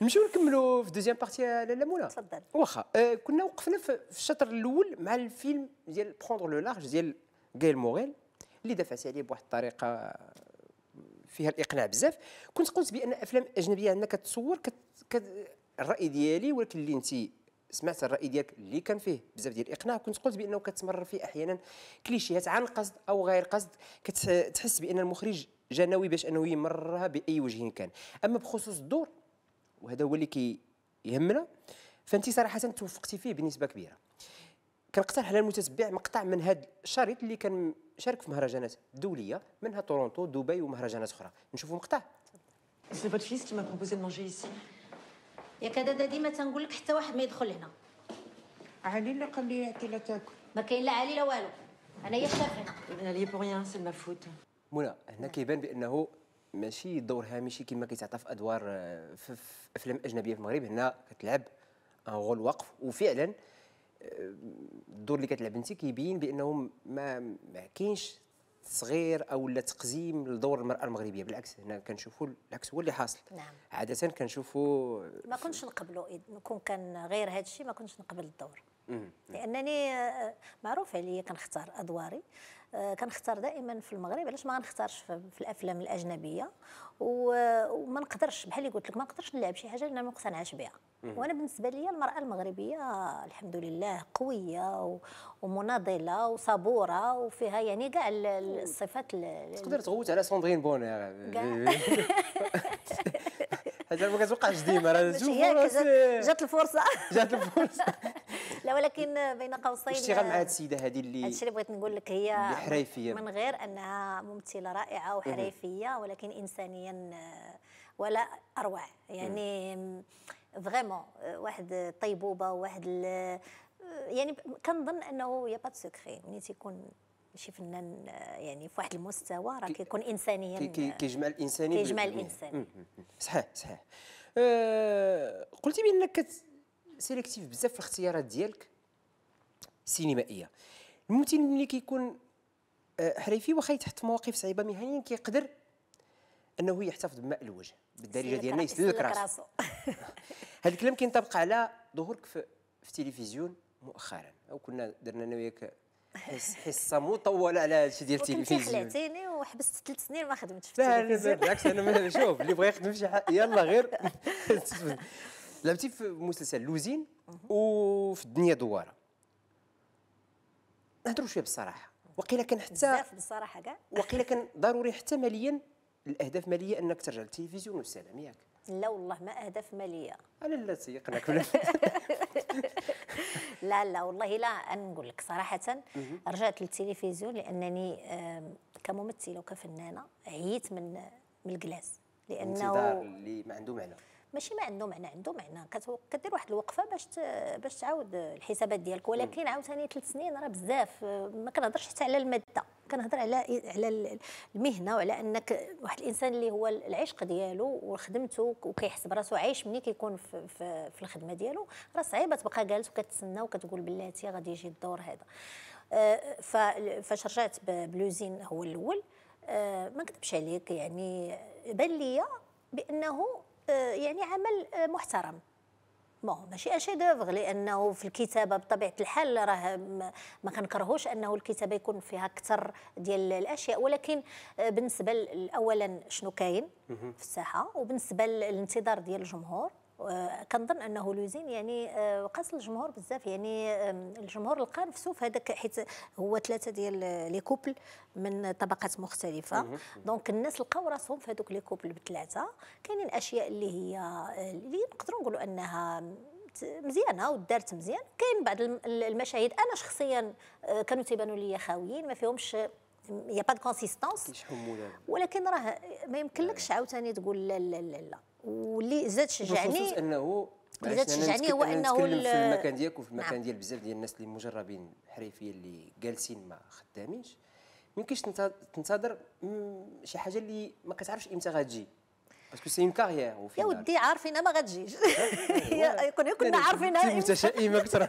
نمشيو نكملوا في دوزيام بارتي لاله مولا تفضل واخا آه، كنا وقفنا في الشطر الاول مع الفيلم ديال بروندر لو لارج ديال غيل موريل اللي دفعت عليه بواحد الطريقه فيها الاقناع بزاف كنت قلت بان افلام اجنبيه عندنا كتصور كت... كت... الراي ديالي ولكن اللي انت سمعت الراي ديالك اللي كان فيه بزاف ديال الاقناع كنت قلت بانه كتمرر فيه احيانا كليشيهات عن قصد او غير قصد كتحس بان المخرج جنوي باش انه يمررها باي وجه كان اما بخصوص الدور وهذا هو اللي يهمنا فانت صراحه توفقتي فيه بنسبه كبيره كنقترح على المتتبع مقطع من هذا الشريط اللي كان شارك في مهرجانات دوليه منها تورونتو دبي ومهرجانات اخرى نشوفوا مقطع C'est votre fils qui m'a proposé de manger ici. ياك هذا ديما تنقول لك حتى واحد ما يدخل هنا. علي اللي قال لي يعطي لا تاكل. ما كاين لا علي لا والو. انا هي الشافعه. انا لي بو ريان سي ما فوت. منى هنا كيبان بانه ماشي دور هامشي كما كيتعطى في ادوار آه، في افلام اجنبيه في المغرب هنا كتلعب ان رول وقف وفعلا الدور اللي كتلعب انت كيبين بانه ما ما كاينش صغير او لا تقزيم لدور المراه المغربيه بالعكس هنا كنشوفوا العكس هو اللي حاصل نعم. عاده كنشوفوا ما كنتش نقبلوا نكون كان غير هذا الشيء ما كنتش نقبل الدور لانني آه، معروف عليا كنختار ادواري آه، كنختار دائما في المغرب علاش ما غنختارش في الافلام الاجنبيه وما نقدرش بحال اللي قلت لك ما نقدرش نلعب شي حاجه اللي انا ما مقتنعاش بها وانا بالنسبه لي المراه المغربيه الحمد لله قويه ومناضله وصبوره وفيها يعني كاع الصفات تقدر تغوت على ساندرين بونير *laughs* *laughs* ما كتوقعش ديما راه جات الفرصه *laughs* جات الفرصه *laughs* لا ولكن بين قوسين اشتغل مع هذه السيده هذه اللي هادشي اللي بغيت نقول لك هي حريفيه من غير انها ممثله رائعه وحريفيه ولكن انسانيا آه، ولا اروع يعني فريمون آه، واحد الطيبوبه واحد آه، يعني كنظن انه يا با سكري ملي تيكون ماشي فنان آه، يعني في واحد المستوى راه كيكون انسانيا كيجمع الانساني آه، كيجمع الانساني صحيح صحيح أه قلتي بانك سيليكتيف بزاف في الاختيارات ديالك سينمائيه الممثل ملي كيكون آه، حريفي واخا يتحط في مواقف صعيبه مهنيا كيقدر انه يحتفظ بماء الوجه بالدارجه ديالنا يسلك راسو *laughs* هذا الكلام كينطبق على ظهورك في, في التلفزيون مؤخرا او كنا درنا انا وياك حصه مطوله على هذا الشيء ديال التلفزيون كنت خلعتيني وحبست ثلاث سنين ما خدمتش في التلفزيون بالعكس انا شوف اللي بغى يخدم شي حاجه يلا غير *laughs* لعبتي في مسلسل لوزين وفي الدنيا دواره نهضروا شويه بالصراحه وقيلا كان حتى بزاف بالصراحه كاع وقيلا كان ضروري حتى ماليا الاهداف ماليه انك ترجع للتلفزيون والسلام ياك لا والله ما اهداف ماليه انا لا تيقنعك *laughs* لا لا والله لا نقول لك صراحه رجعت للتلفزيون لانني كممثله وكفنانه عييت من من الكلاس لانه انتظار اللي ما عنده معنى ماشي ما عنده معنى عنده معنى كدير واحد الوقفه باش باش تعاود الحسابات ديالك ولكن عاوتاني ثلاث سنين راه بزاف ما كنهضرش حتى على الماده كنهضر على على المهنه وعلى انك واحد الانسان اللي هو العشق ديالو وخدمته وكيحسب راسو عايش ملي كيكون في, في, في الخدمه ديالو راه صعيبه تبقى جالس وكتسنى وكتقول بلاتي غادي يجي الدور هذا آه، فاش رجعت بلوزين هو الاول آه، ما نكذبش عليك يعني بان ليا بانه يعني عمل محترم ما ماشي اشي دوفغ لانه في الكتابه بطبيعه الحال راه ما كنكرهوش انه الكتابه يكون فيها اكثر ديال الاشياء ولكن آه، بالنسبه اولا شنو كاين في الساحه وبالنسبه للانتظار ديال الجمهور كنظن انه لوزين يعني آه، قاس الجمهور بزاف يعني الجمهور لقى نفسه في هذاك حيت هو ثلاثه ديال لي كوبل من طبقات مختلفه دونك الناس لقاو راسهم في هذوك لي كوبل بثلاثه كاينين اشياء اللي هي آه، اللي نقدروا نقولوا انها مزيانه ودارت مزيان كاين بعض المشاهد انا شخصيا آه، كانوا تيبانوا لي خاويين ما فيهمش يا با دو كونسيستونس ولكن راه ما يمكنلكش عاوتاني تقول لا لا لا, لا. واللي زاد شجعني انه اللي زاد شجعني هو انه في المكان ديالك وفي المكان نعم. ديال بزاف ديال الناس اللي مجربين حريفيين اللي جالسين ما خدامينش ما يمكنش تنتظر شي حاجه اللي ما كتعرفش امتى غتجي باسكو سي اون كارير يا ودي عارفينها ما غتجيش *laughs* يكون كنا عارفينها متشائمه *laughs* اكثر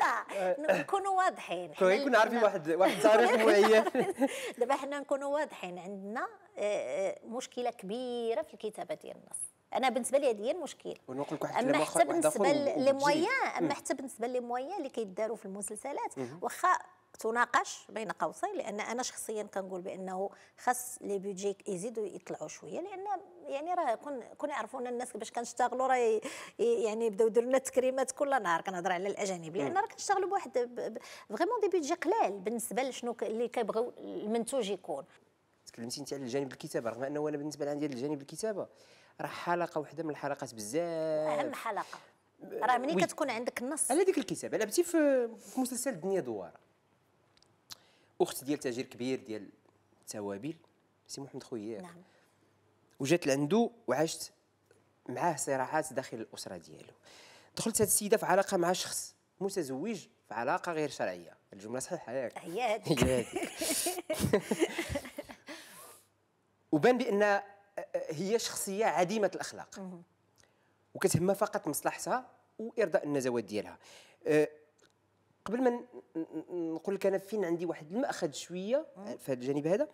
لا *laughs* نكونوا واضحين كنا عارفين واحد واحد تاريخ معين دابا حنا نكونوا واضحين عندنا آه، آه، مشكله كبيره في الكتابه ديال النص انا بالنسبه لي هذه هي المشكل ونقول لك واحد اما حتى بالنسبه لي موايان اما حتى بالنسبه لي موايان اللي كيداروا في المسلسلات واخا تناقش بين قوسين لان انا شخصيا كنقول بانه خاص لي بيدجي يزيدوا يطلعوا شويه لان يعني راه كون كون يعرفونا الناس باش كنشتغلوا راه يعني يبداو يديروا لنا التكريمات كل نهار كنهضر على الاجانب لان راه كنشتغلوا بواحد فريمون دي بيدجي قلال بالنسبه لشنو اللي كيبغيو المنتوج يكون تكلمتي انت على الجانب الكتابه رغم انه انا بالنسبه لعندي الجانب الكتابه راه حلقه واحده من الحلقات بزاف اهم حلقه راه ملي كتكون عندك النص على ديك الكتابه لعبتي في مسلسل الدنيا دواره اخت ديال تاجر كبير ديال التوابل سي محمد خويا نعم وجات لعندو وعاشت معاه صراعات داخل الاسره ديالو دخلت هذه السيده في علاقه مع شخص متزوج في علاقه غير شرعيه الجمله صحيحه ياك هي *laughs* هذيك *laughs* وبان بان آه، آه، هي شخصيه عديمه الاخلاق وكتهمها فقط مصلحتها وارضاء النزوات ديالها آه، قبل ما نقول لك انا فين عندي واحد الماخذ شويه آه، في هذا الجانب هذا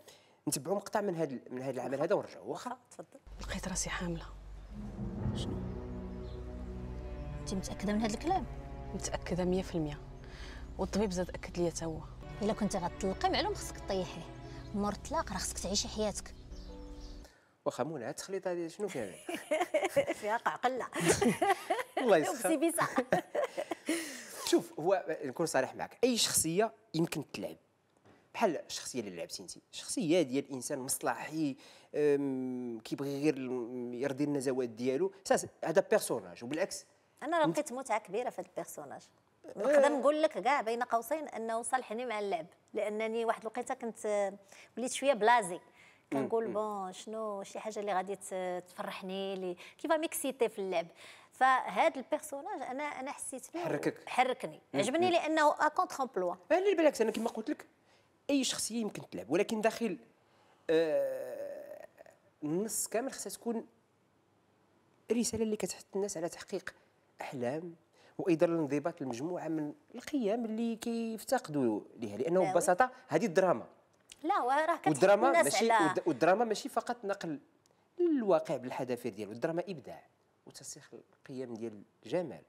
نتبعوا مقطع من هذا من هذا العمل هذا ونرجعوا واخا تفضل لقيت راسي حامله شنو انت متاكده من هذا الكلام متاكده 100% والطبيب زاد اكد لي هو الا كنت غتطلقي معلوم خصك طيحيه مور الطلاق راه خصك تعيشي حياتك واخا مولا هاد التخليطه هذه شنو فيها *laughs* فيها قعقله *laughs* الله *laughs* يسخر شوف هو نكون صريح معك اي شخصيه يمكن تلعب بحال الشخصيه اللي لعبتي انت الشخصيه ديال الانسان مصلحي كيبغي غير يرضي النزوات ديالو هذا بيرسوناج وبالعكس انا لقيت متعه كبيره في هذا البيرسوناج أه. نقدر نقول لك كاع بين قوسين انه صالحني مع اللعب لانني واحد الوقيته كنت وليت شويه بلازي كنقول بون شنو شي حاجه اللي غادي تفرحني اللي كيفا ميكسيتي في اللعب فهذا البيرسوناج انا انا حسيت فيه حركك حركني عجبني لانه اكونتر امبلوا لا بالعكس انا كما قلت لك اي شخصيه يمكن تلعب ولكن داخل آه النص كامل خصها تكون الرساله اللي كتحث الناس على تحقيق احلام وايضا الانضباط المجموعه من القيم اللي كيفتقدوا لها لانه ببساطه هذه الدراما لا وراه الناس ماشي والدراما ماشي فقط نقل الواقع بالحذافير ديالو الدراما ابداع وترسيخ القيم ديال الجمال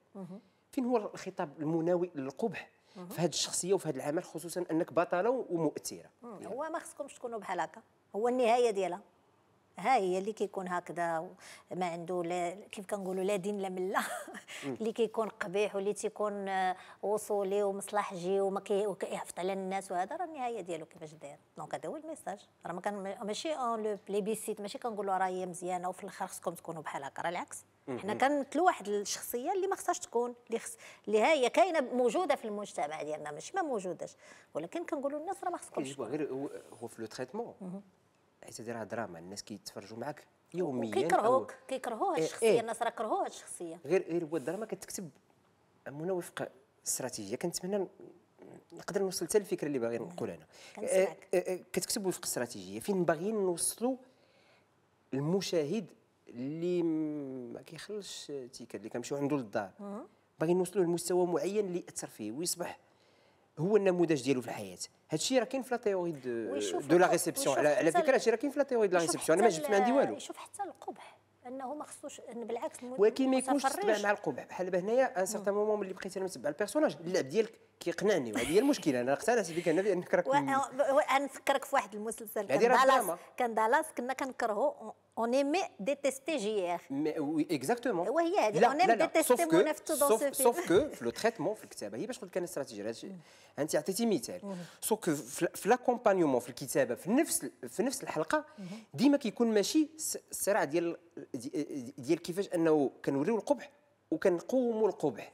فين هو الخطاب المناوئ للقبح في هذه الشخصيه وفي هذا العمل خصوصا انك بطله ومؤثره يعني. هو ما خصكمش تكونوا بحال هكا هو النهايه ديالها ها هي اللي كيكون هكذا ما عنده لا كيف كنقولوا لا دين لا مله *laughs* اللي كيكون قبيح واللي تيكون وصولي ومصلحجي وما كيهفط على الناس وهذا راه النهايه ديالو كيفاش داير دونك هذا هو الميساج راه ما كان ماشي اون لو بليبيسيت ماشي كنقولوا راه هي مزيانه وفي الاخر خصكم تكونوا بحال هكا راه العكس حنا كنمثلوا واحد الشخصيه اللي ما خصهاش تكون اللي خص اللي هي كاينه موجوده في المجتمع ديالنا ماشي ما موجوداش ولكن كنقولوا للناس راه ما خصكمش إيه، غير هو في لو تريتمون حيت هذه راه دراما الناس كيتفرجوا معك يوميا كيكرهوك كيكرهوها إيه، الشخصيه ايه الناس راه كرهوها الشخصيه غير غير هو الدراما كتكتب منى وفق استراتيجيه كنتمنى نقدر نوصل حتى الفكره اللي باغي نقول انا آه، آه، آه، كتكتب وفق استراتيجيه فين باغيين نوصلوا المشاهد اللي ما كيخلصش التيكات اللي كنمشيو عنده للدار أه. باغي نوصلوا لمستوى معين اللي ياثر فيه ويصبح هو النموذج ديالو في الحياه هادشي راه كاين في لا تيوري دو لا ريسبسيون على فكره هادشي راه كاين في لا تيوري دو لا ريسبسيون انا ما جبت ما عندي والو شوف حتى القبح انه ما خصوش ان بالعكس ولكن ما يكونش تبع مع القبح بحال هنايا ان سيغتان مومون اللي بقيت انا متبع البيرسوناج اللعب ديالك كيقنعني وهذه هي المشكله انا اقتنعت بك انا بانك راك نفكرك في واحد المسلسل كان دالاس كان دالاس كنا كنكرهو on aimait détester JR. Mais oui, exactement. Oui, on aime détester mon dans ce Sauf que *laughs* le traitement, هي باش نقول لك انا استراتيجيه انت عطيتي مثال سو كو في لاكومبانيومون في الكتابه في نفس في نفس الحلقه ديما كيكون ماشي الصراع ديال ديال كيفاش انه كنوريو القبح وكنقوموا القبح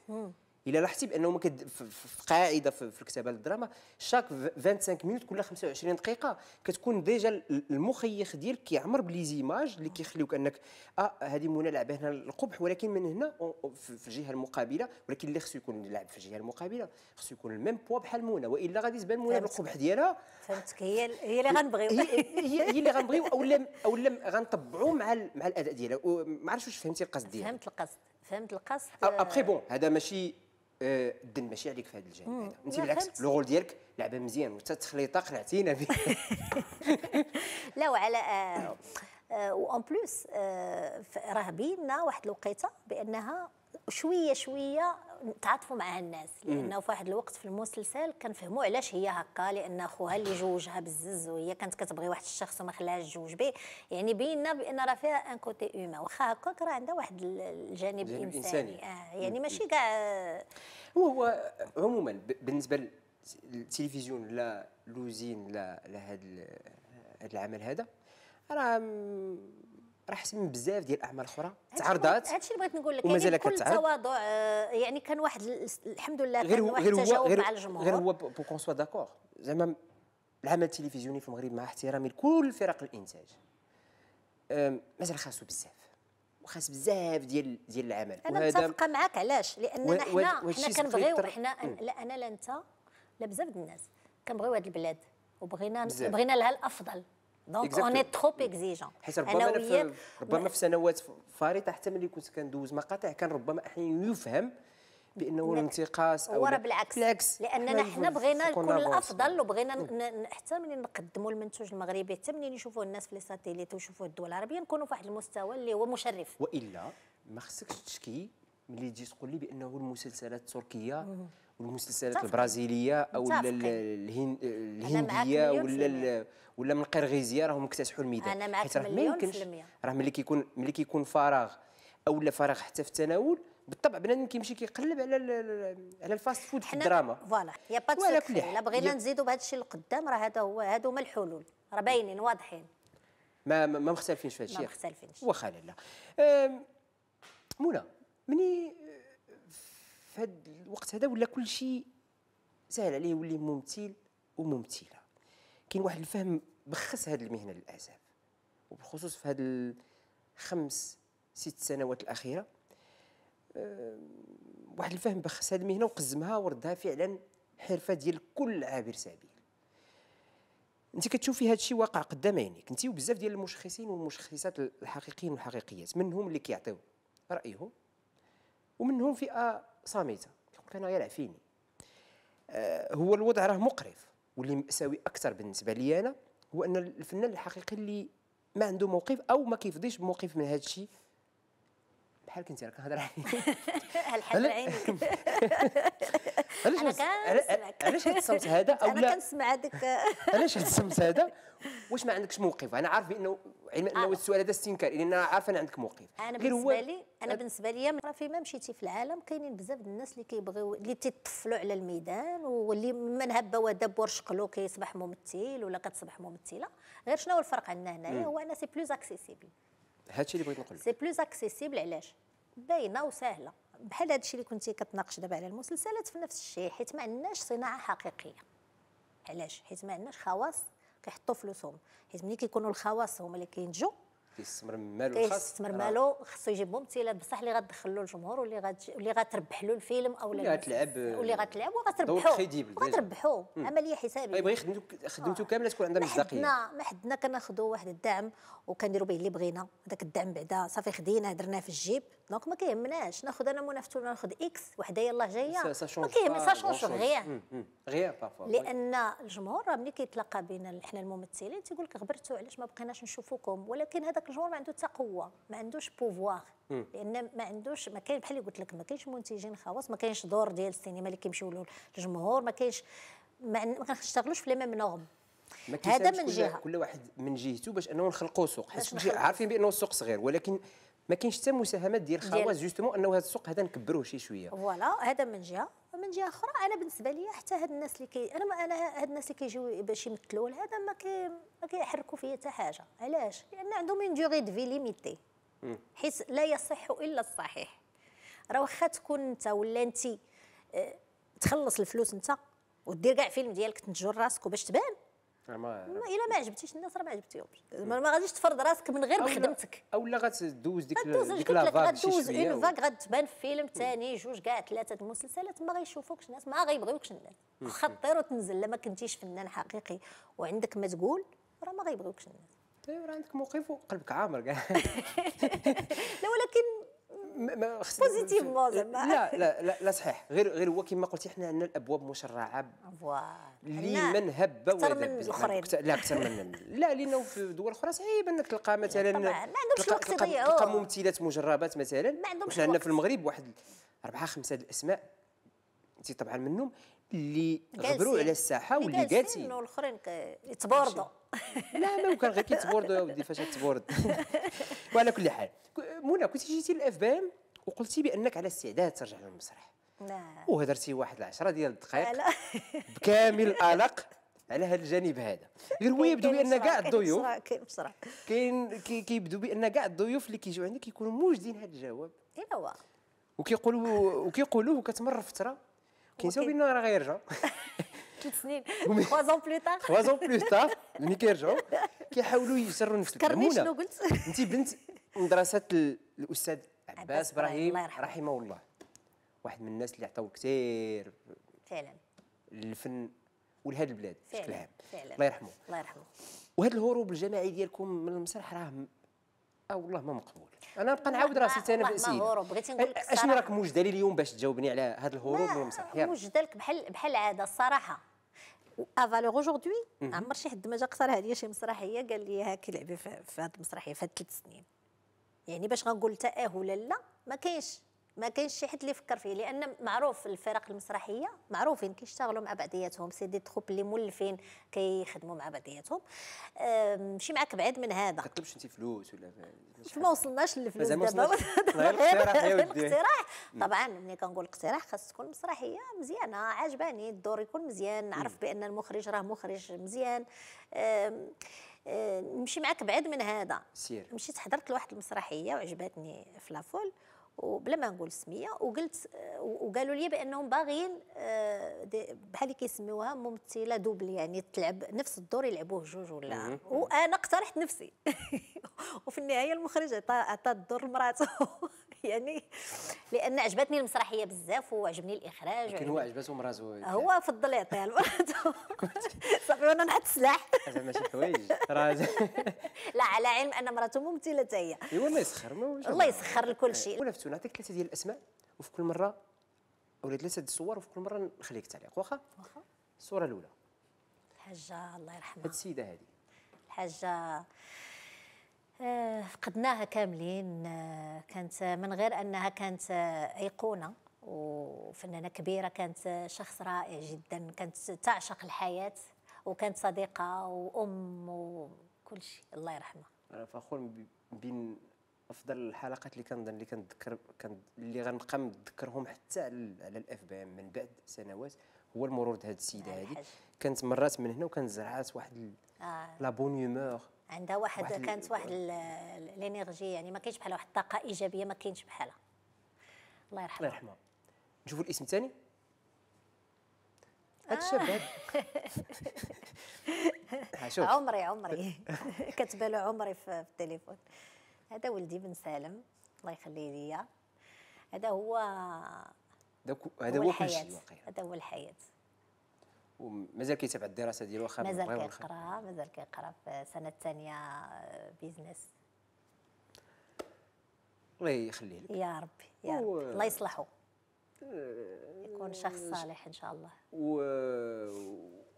الا لاحظتي بانه كد... في قاعده في الكتابه للدراما شاك 25 مينوت كل 25 دقيقه كتكون ديجا المخيخ ديالك كيعمر بلي زيماج اللي كيخليوك انك اه هذه منى لعبه هنا القبح ولكن من هنا في الجهه المقابله ولكن اللي خصو يكون لعب في الجهه المقابله خصو يكون الميم بوا بحال منى والا غادي تبان منى بالقبح ديالها فهمتك هي هي اللي غنبغيو هي اللي غنبغيو اولا اولا غنطبعوا مع مع الاداء ديالها ما عرفتش واش فهمتي القصد ديالها فهمت القصد فهمت القصد ابخي بون هذا ماشي آه، الدن ماشي عليك في هذا الجانب هذا انت بالعكس لو رول ديالك لعبه مزيان وحتى التخليطه قنعتينا بها *laughs* لا وعلى اون آه، آه، بلوس راه بينا واحد الوقيته بانها شويه شويه تعاطفوا مع الناس لانه في واحد الوقت في المسلسل كنفهموا علاش هي هكا لان خوها اللي جوجها بزز وهي كانت كتبغي واحد الشخص وما خلاهاش تجوج به يعني بينا بان راه فيها ان كوتي اومان واخا هكاك راه عندها واحد الجانب الانساني آه يعني ماشي كاع وهو عموما بالنسبه للتلفزيون لا لوزين لا لهذا العمل هذا راه راه حسن من بزاف ديال الاعمال اخرى تعرضات هادشي اللي بغيت نقول لك ومازال يعني تواضع آه، يعني كان واحد الحمد لله غير هو غير هو غير, مع الجمهور. غير هو بو كونسوا سوا داكور زعما العمل التلفزيوني في المغرب مع احترامي لكل فرق الانتاج مازال خاصو بزاف وخاص بزاف ديال ديال العمل انا متفقه معاك علاش لاننا حنا حنا كنبغيو حنا لا انا لا انت لا بزاف ديال الناس كنبغيو هاد البلاد وبغينا بزاف. بغينا لها الافضل دونك اوني تروب اكزيجون حيت ربما انا في ربما في سنوات فارطه حتى ملي كنت كندوز مقاطع كان ربما احيانا يفهم بانه الانتقاص او ورا بالعكس بالعكس لاننا حنا بغينا نكون الافضل وبغينا حتى ملي نقدموا المنتوج المغربي حتى ملي نشوفوا الناس في لي ساتيليت ويشوفوا الدول العربيه نكونوا في واحد المستوى اللي هو مشرف والا ما خصكش تشكي ملي تجي تقول لي بانه المسلسلات التركيه المسلسلات البرازيليه او الهنديه ولا ولا من القرغيزيه راهم اكتسحوا الميدان انا معك حيت مليون ما يمكنش راه ملي كيكون ملي كيكون فراغ او لا فراغ حتى في التناول بالطبع بنادم كيمشي كيقلب على على الفاست فود في الدراما فوالا يا با الا بغينا نزيدوا بهذا الشيء لقدام راه هذا هو هادو هما الحلول راه باينين واضحين ما ما مختلفينش في هذا الشيء ما مختلفينش واخا لا منى مني في هذا الوقت هذا ولا كل شيء سهل عليه يولي ممثل وممثله كاين واحد الفهم بخس هذه المهنه للاسف وبالخصوص في هذه الخمس ست سنوات الاخيره واحد الفهم بخس هذه المهنه وقزمها وردها فعلا حرفه ديال كل عابر سبيل انت كتشوفي هذا الشيء واقع قدام عينيك انت وبزاف ديال المشخصين والمشخصات الحقيقيين والحقيقيات منهم اللي كيعطيو رايهم ومنهم فئه صامته قلت انا يلعب فيني آه هو الوضع راه مقرف واللي مأساوي اكثر بالنسبه لي انا هو ان الفنان الحقيقي اللي ما عنده موقف او ما كيفضيش بموقف من هذا الشيء بحالك انت راك هضر عليك هالحال عينك علاش علاش هاد الصمت هذا او انا كنسمع هذاك *laughs* علاش هاد الصمت هذا واش ما عندكش موقف انا عارف بانه علم انه آه. السؤال هذا استنكار لان انا عارف انا عندك موقف انا بالنسبه لي انا بالنسبه لي راه فيما مشيتي في العالم كاينين بزاف الناس اللي كيبغيو اللي تيطفلوا على الميدان واللي من هب ودب ورشقلو كيصبح ممثل ولا كتصبح ممثله غير شنو هو الفرق عندنا هنايا هو انا سي بلوز اكسيسيبل هادشي اللي بغيت نقول سي بلوز اكسيسيبل علاش باينه وسهله بحال هادشي اللي كنتي كتناقش دابا على المسلسلات في نفس الشيء حيت ما عندناش صناعه حقيقيه علاش حيت ما عندناش خواص كيحطوا فلوسهم حيت ملي كيكونوا الخواص هما اللي كينتجوا كيستثمر مالو خاص كيستثمر مالو خصو يجيب ممثلات بصح اللي غتدخل له الجمهور واللي غتج... واللي غتربح له الفيلم او اللي غتلعب واللي غتلعب وغتربحو وغتربحو عمليه حسابيه يبغي يخدم خدمته آه. كامله تكون عندها مصداقيه ما حدنا ما حدنا كناخذوا واحد الدعم وكنديروا به اللي بغينا هذاك الدعم بعدا صافي خديناه درناه في الجيب دونك ما كيهمناش ناخذ انا منافسه ولا ناخذ اكس وحده يلاه جايه ما كيهم سا شونج غير بارفو لان الجمهور ملي كيتلاقى بينا حنا الممثلين تيقول لك غبرتوا علاش ما بقيناش نشوفوكم ولكن هذا هذاك الجمهور ما عنده حتى قوه ما عندوش بوفوار لان ما عندوش ما كاين بحال اللي قلت لك ما كاينش منتجين خواص ما كاينش دور ديال السينما اللي كيمشيو للجمهور ما كاينش ما كنشتغلوش في لي ميم نورم هذا من جهه كل واحد من جهته باش انه نخلقوا سوق حيت عارفين بانه السوق صغير ولكن ما كاينش حتى مساهمات ديال خواص جوستومون انه هذا السوق هذا نكبروه شي شويه فوالا هذا من جهه ومن جهه اخرى انا بالنسبه لي حتى هاد الناس اللي كي انا ما انا هاد الناس اللي كيجيو باش يمثلوا هذا ما كي ما كيحركوا فيا حتى حاجه علاش لان عندهم اون دوغي دو في ليميتي حيت لا يصح الا الصحيح راه واخا تكون انت ولا انت آه، تخلص الفلوس انت ودير كاع فيلم ديالك تنجر راسك وباش تبان ما الا ما عجبتيش الناس راه ما عجبتيهمش زعما ما غاديش تفرض راسك من غير بخدمتك اولا غتدوز ديك ديك لا فاك غتدوز اون فاك غتبان في فيلم ثاني جوج كاع ثلاثه المسلسلات ما غيشوفوكش الناس ما غيبغيوكش الناس خطير وتنزل لا ما كنتيش فنان حقيقي وعندك ما تقول راه ما غيبغيوكش الناس ايوا راه عندك موقف وقلبك عامر كاع *laughs* لا ولكن بوزيتيفمون زعما لا لا لا, لا صحيح غير غير هو كما قلتي حنا عندنا الابواب مشرعه لمن هب اكثر من الاخرين لا اكثر من لا لانه في دول اخرى صعيب انك تلقى *laughs* مثلا ما عندهمش الوقت يضيعوه تلقى ممثلات مجربات مثلا ما عندهمش عندنا في المغرب واحد اربعه خمسه الاسماء انت طبعا منهم اللي غبروا على الساحه واللي قالتي الاخرين يتبارضوا لا ما كان غير كيتبورد ودي فاش تبورد *laughs* وعلى كل حال منى كنتي جيتي للاف بي ام وقلتي بانك على استعداد ترجع للمسرح نعم. وهدرتي واحد العشرة ديال الدقائق *laughs* بكامل القلق على هذا الجانب هذا غير هو يبدو بان كاع الضيوف كاين بصراحه كاين كيبدو بان كاع الضيوف اللي كيجيو عندك كيكونوا موجدين هذا الجواب ايوا وكيقولوا وكيقولوا وكيقولوه وكتمر فتره كينساو بان راه غيرجع *laughs* ثلاث سنين ثلاث ان بلو تار 3 ان بلو تار ملي كيرجعوا كيحاولوا يسروا نفسهم فكرني شنو قلت انت بنت مدرسه الاستاذ عباس ابراهيم رحمه الله واحد من الناس اللي عطاو كثير فعلا للفن ولهاد البلاد بشكل عام الله يرحمه الله يرحمه وهذا الهروب الجماعي ديالكم من المسرح راه اه والله ما مقبول انا نبقى نعاود راسي انا في الاسئله ما هروب بغيت نقول لك اشنو راك موجده لي اليوم باش تجاوبني على هذا الهروب من المسرح موجده لك بحال بحال العاده الصراحه افالور آه، اجوردي عمر شي حد ما جا اقترح عليا شي مسرحيه قال لي هاك لعبي في هذه المسرحيه في هذه ثلاث سنين يعني باش غنقول آه ولا لا ما كاينش ما كاينش شي حد اللي فكر فيه لان معروف الفرق المسرحيه معروفين كيشتغلوا مع بعضياتهم سي دي تروب اللي مولفين كيخدموا مع بعضياتهم ماشي معك بعيد من هذا ما تطلبش انت فلوس ولا ما وصلناش للفلوس دابا *laughs* غير الاقتراح طبعا ملي كنقول اقتراح خاص تكون مسرحيه مزيانه عجباني الدور يكون مزيان نعرف بان المخرج راه مخرج مزيان نمشي معك بعيد من هذا سير مشيت حضرت لواحد المسرحيه وعجبتني فلافول وبلا ما نقول سميه وقلت وقالوا لي بانهم باغيين آه، بحال اللي كيسميوها ممثله دوبل يعني تلعب نفس الدور يلعبوه جوج ولا وانا اقترحت نفسي *laughs* وفي النهايه المخرج عطى عطى الدور لمراته *laughs* يعني لان عجبتني المسرحيه بزاف وعجبني الاخراج لكن هو عجبته مراته هو فضل يعطيها لمراته *laughs* صافي وانا نحط سلاح زعما شي حوايج لا على علم ان مراته ممثله حتى هي ايوا ما يسخر الله يسخر لكل شيء نفسه نعطيك ثلاثه ديال الاسماء وفي كل مره ولا ثلاثه الصور وفي كل مره نخليك تعليق واخا واخا الصوره الاولى الحاجه الله يرحمها هاد السيده هذه الحاجه آه، فقدناها كاملين آه، كانت من غير انها كانت ايقونه وفنانه كبيره كانت شخص رائع جدا كانت تعشق الحياه وكانت صديقه وام وكل شيء الله يرحمها انا فخور بين افضل الحلقات اللي كنظن اللي كنتذكر اللي غنبقى نذكرهم حتى على الاف بي ام من بعد سنوات هو المرور ديال هذه السيده هذه آه، كانت مرات من هنا وكانت زرعات واحد لا آه. بون عندها واحد, واحد كانت واحد الانرجي يعني ما كاينش بحالها واحد الطاقه ايجابيه ما كاينش بحالها الله يرحمها الله يرحمها نشوفوا الاسم الثاني آه. هاد الشاب *laughs* عمري عمري *laughs* كتبان عمري في التليفون هذا ولدي بن سالم الله يخليه ليا هذا هو هذا هو كل شيء هذا هو الحياه ومازال كيتابع الدراسه ديالو واخا مازال كيقرا مازال كيقرا في السنه الثانيه بيزنس الله يخليه لك يا ربي يا ربي الله يصلحه آه، يكون شخص صالح ان شاء الله و...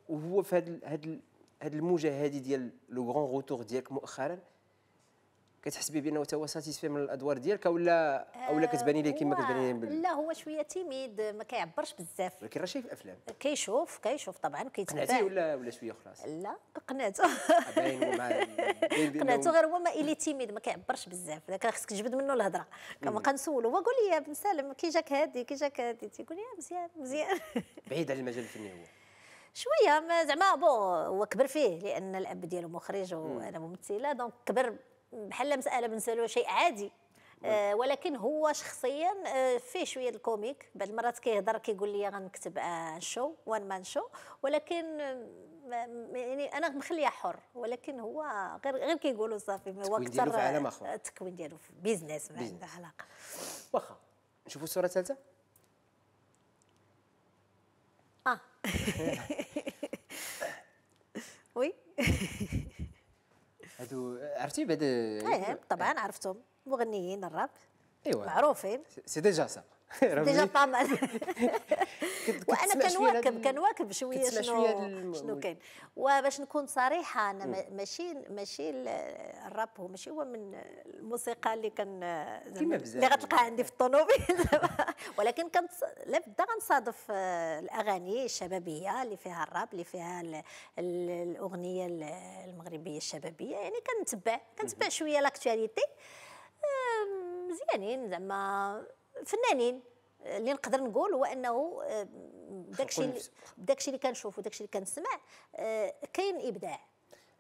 وهو في هذا هاد هاد الموجه هذه ديال لو كرون روتور ديالك مؤخرا كتحسبي بانه حتى هو ساتيسفي من الادوار ديالك ولا ولا كتباني ليه كما آه، كتباني ليه لا هو شويه تيميد ما كيعبرش بزاف ولكن راه شايف افلام كيشوف كيشوف طبعا كيتبع قنعتي ولا ولا شويه خلاص لا قنعته آه، *laughs* قنعته غير هو ما الي تيميد ما كيعبرش بزاف داك خصك تجبد منه الهضره كما كنسولو هو قول لي يا بن سالم كي جاك هادي كي جاك هادي تيقول لي مزيان مزيان *laughs* بعيد على المجال الفني هو شويه زعما بون هو كبر فيه لان الاب ديالو مخرج وانا ممثله دونك كبر بحال مساله بالنسبه له شيء عادي آه ولكن هو شخصيا آه فيه شويه الكوميك بعض المرات كيهضر كيقول لي غنكتب آه شو وان مان شو ولكن آه، يعني انا مخليه حر ولكن هو غير غير كيقولوا صافي هو اكثر التكوين آه، ديالو في بيزنس ما عنده علاقه واخا نشوفوا الصوره الثالثه اه *laughs* عرفتي بعد ايه طبعا إيه. عرفتهم مغنيين الراب ايوا معروفين سي ديجا سا ديجا با مال وانا كنواكب كنواكب شويه شنو شنو كاين وباش نكون صريحه انا ماشي ماشي الراب هو ماشي هو من الموسيقى اللي كان اللي غتلقاها عندي في الطوموبيل *laughs* ولكن كنت لابد غنصادف آه، الاغاني الشبابيه اللي فيها الراب اللي فيها الاغنيه المغربيه الشبابيه يعني كنتبع كنتبع شويه لاكتواليتي مزيانين زعما فنانين اللي نقدر نقول هو انه داكشي آه، داكشي اللي كنشوف وداكشي اللي كنسمع آه، كاين ابداع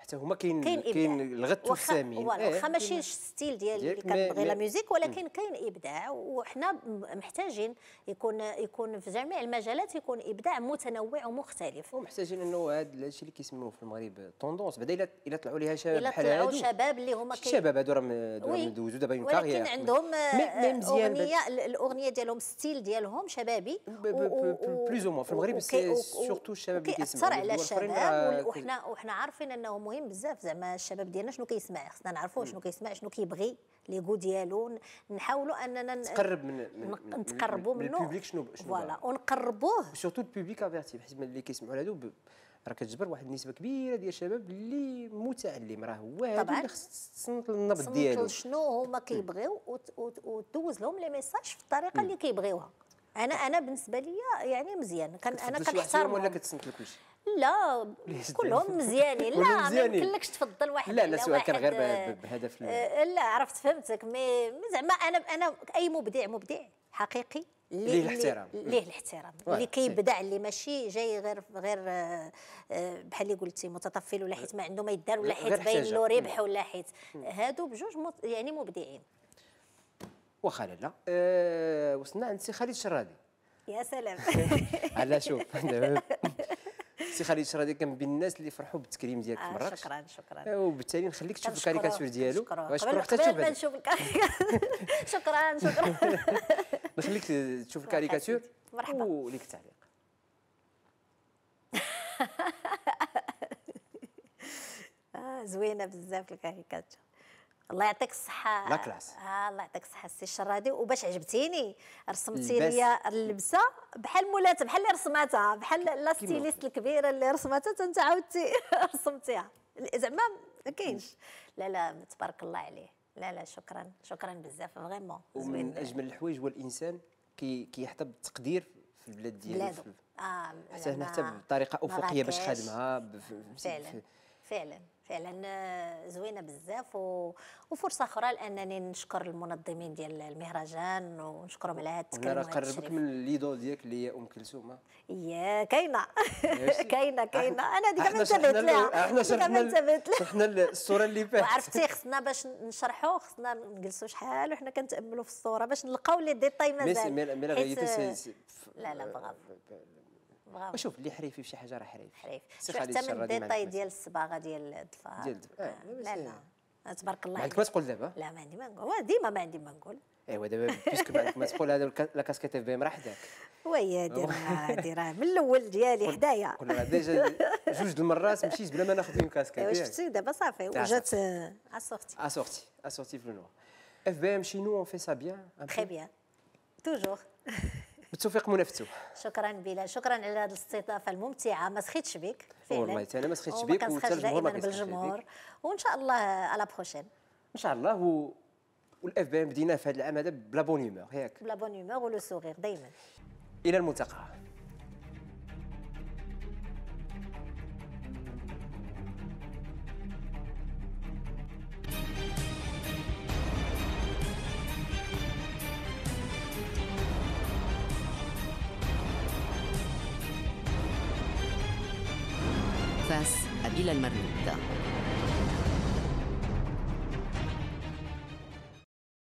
حتى هما كاين كاين الغث والثمين إيه، واخا ماشي الستيل ديال اللي كتبغي لا ميوزيك ولكن كاين ابداع وحنا محتاجين يكون يكون في جميع المجالات يكون ابداع متنوع ومختلف ومحتاجين انه هذا الشيء اللي كيسموه في المغرب طوندونس بعدا الا طلعوا ليها شباب بحال هادو طلعوا شباب اللي هما الشباب هادو راهم راهم دوزوا دابا ولكن عندهم اغنيه الاغنيه ديالهم ستيل ديالهم شبابي بلوز او في المغرب سورتو الشباب اللي كيسمعوا كيأثر على الشباب وحنا وحنا عارفين انه مهم بزاف زعما الشباب ديالنا شنو كيسمع خصنا نعرفوا شنو كيسمع شنو كيبغي لي غو ديالو نحاولوا اننا نقرب من, نتقربوا نتقربوا من منه البوبليك شنو شنو فوالا ونقربوه سورتو البوبليك افيرتي حيت اللي كيسمعوا هادو راه كتجبر واحد النسبه كبيره ديال الشباب اللي متعلم راه هو هذا اللي خص تصنت النبض ديالو شنو هما كيبغيو ودوز لهم لي ميساج في الطريقه اللي كيبغيوها انا انا بالنسبه لي يعني مزيان كان انا كنحترم ولا كتسنت لكل شيء لا كلهم مزيانين لا ما يمكنلكش تفضل واحد لا لا سؤال كان غير بهدف أه، لا عرفت فهمتك مي زعما انا انا اي مبدع مبدع حقيقي ليه الاحترام ليه الاحترام اللي كيبدع اللي ماشي جاي غير غير أه، أه، بحال اللي قلتي متطفل ولا حيت ما عنده ما يدار ولا حيت باين له ربح ولا حيت هادو بجوج يعني مبدعين واخا لا أه وصلنا عند سي خالد الشرادي يا سلام *laughs* على شوف *laughs* سي خالد الشرادي كان بين الناس اللي فرحوا بالتكريم ديالك في آه، مراكش شكرا شكرا أه، وبالتالي نخليك تشوف الكاريكاتور ديالو شكرا حتى تشوف *laughs* شكرا شكرا نخليك تشوف الكاريكاتور مرحبا وليك التعليق آه، زوينه بزاف الكاريكاتور الله يعطيك الصحة آه الله يعطيك الصحة السي الشرادي وباش عجبتيني رسمتي لي اللبسة بحال مولاتها بحال اللي رسماتها بحال لا ستيليست الكبيرة اللي رسماتها تنت عاودتي *laughs* رسمتيها زعما ما كاينش لا لا تبارك الله عليه لا لا شكرا شكرا بزاف فريمون ومن اجمل الحوايج هو الانسان كي كيحتب بالتقدير في البلاد ديالو في... اه حتى هنا حتى بطريقه افقيه باش خادمها فعلا فعلا فعلا آه، زوينه بزاف و... وفرصه اخرى لانني نشكر المنظمين ديال المهرجان ونشكرهم على هذا التكريم قربك من ليدو ديالك اللي هي ام كلثوم آه. يا كاينه *laughs* كاينه كاينه انا هذيك ما انتبهت لها احنا شرحنا انتبهت لها شرحنا الصوره اللي فاتت وعرفتي خصنا باش نشرحوا خصنا نجلسوا شحال وحنا كنتاملوا في الصوره باش نلقاو لي ديتاي مازال مي لا لا لا بغا برافو شوف اللي حريفي في شي حاجه راه حريف حريف حتى من الديتاي ديال الصباغه ديال الظفار ديال آه،, آه. لا إيه. لا تبارك الله ما عندك ما تقول دابا لا ما عندي ما نقول ديما ما عندي ما نقول ايوا دابا بيسكو ما عندك ما تقول هذا لا كاسكيت اف بي ام راه حداك وي هادي راه هادي راه من الاول ديالي حدايا كنا ديجا *laughs* جوج المرات مشيت بلا ما ناخذ فيهم كاسكيت ايوا شفتي دابا صافي وجات اسورتي اسورتي اسورتي في لو اف بي ام شي نو اون في سا بيان تري بيان توجور بالتوفيق منافسه شكرا بلا شكرا على هذه الاستضافه الممتعه ما سخيتش بك فعلا والله انا ما سخيتش بك وما دائما بالجمهور وان شاء الله على بروشين ان شاء الله و... والاف بي ام بدينا في هذا العام هذا بلا بون هياك بلا بون هيومور ولو سوغيغ دائما الى الملتقى al marino.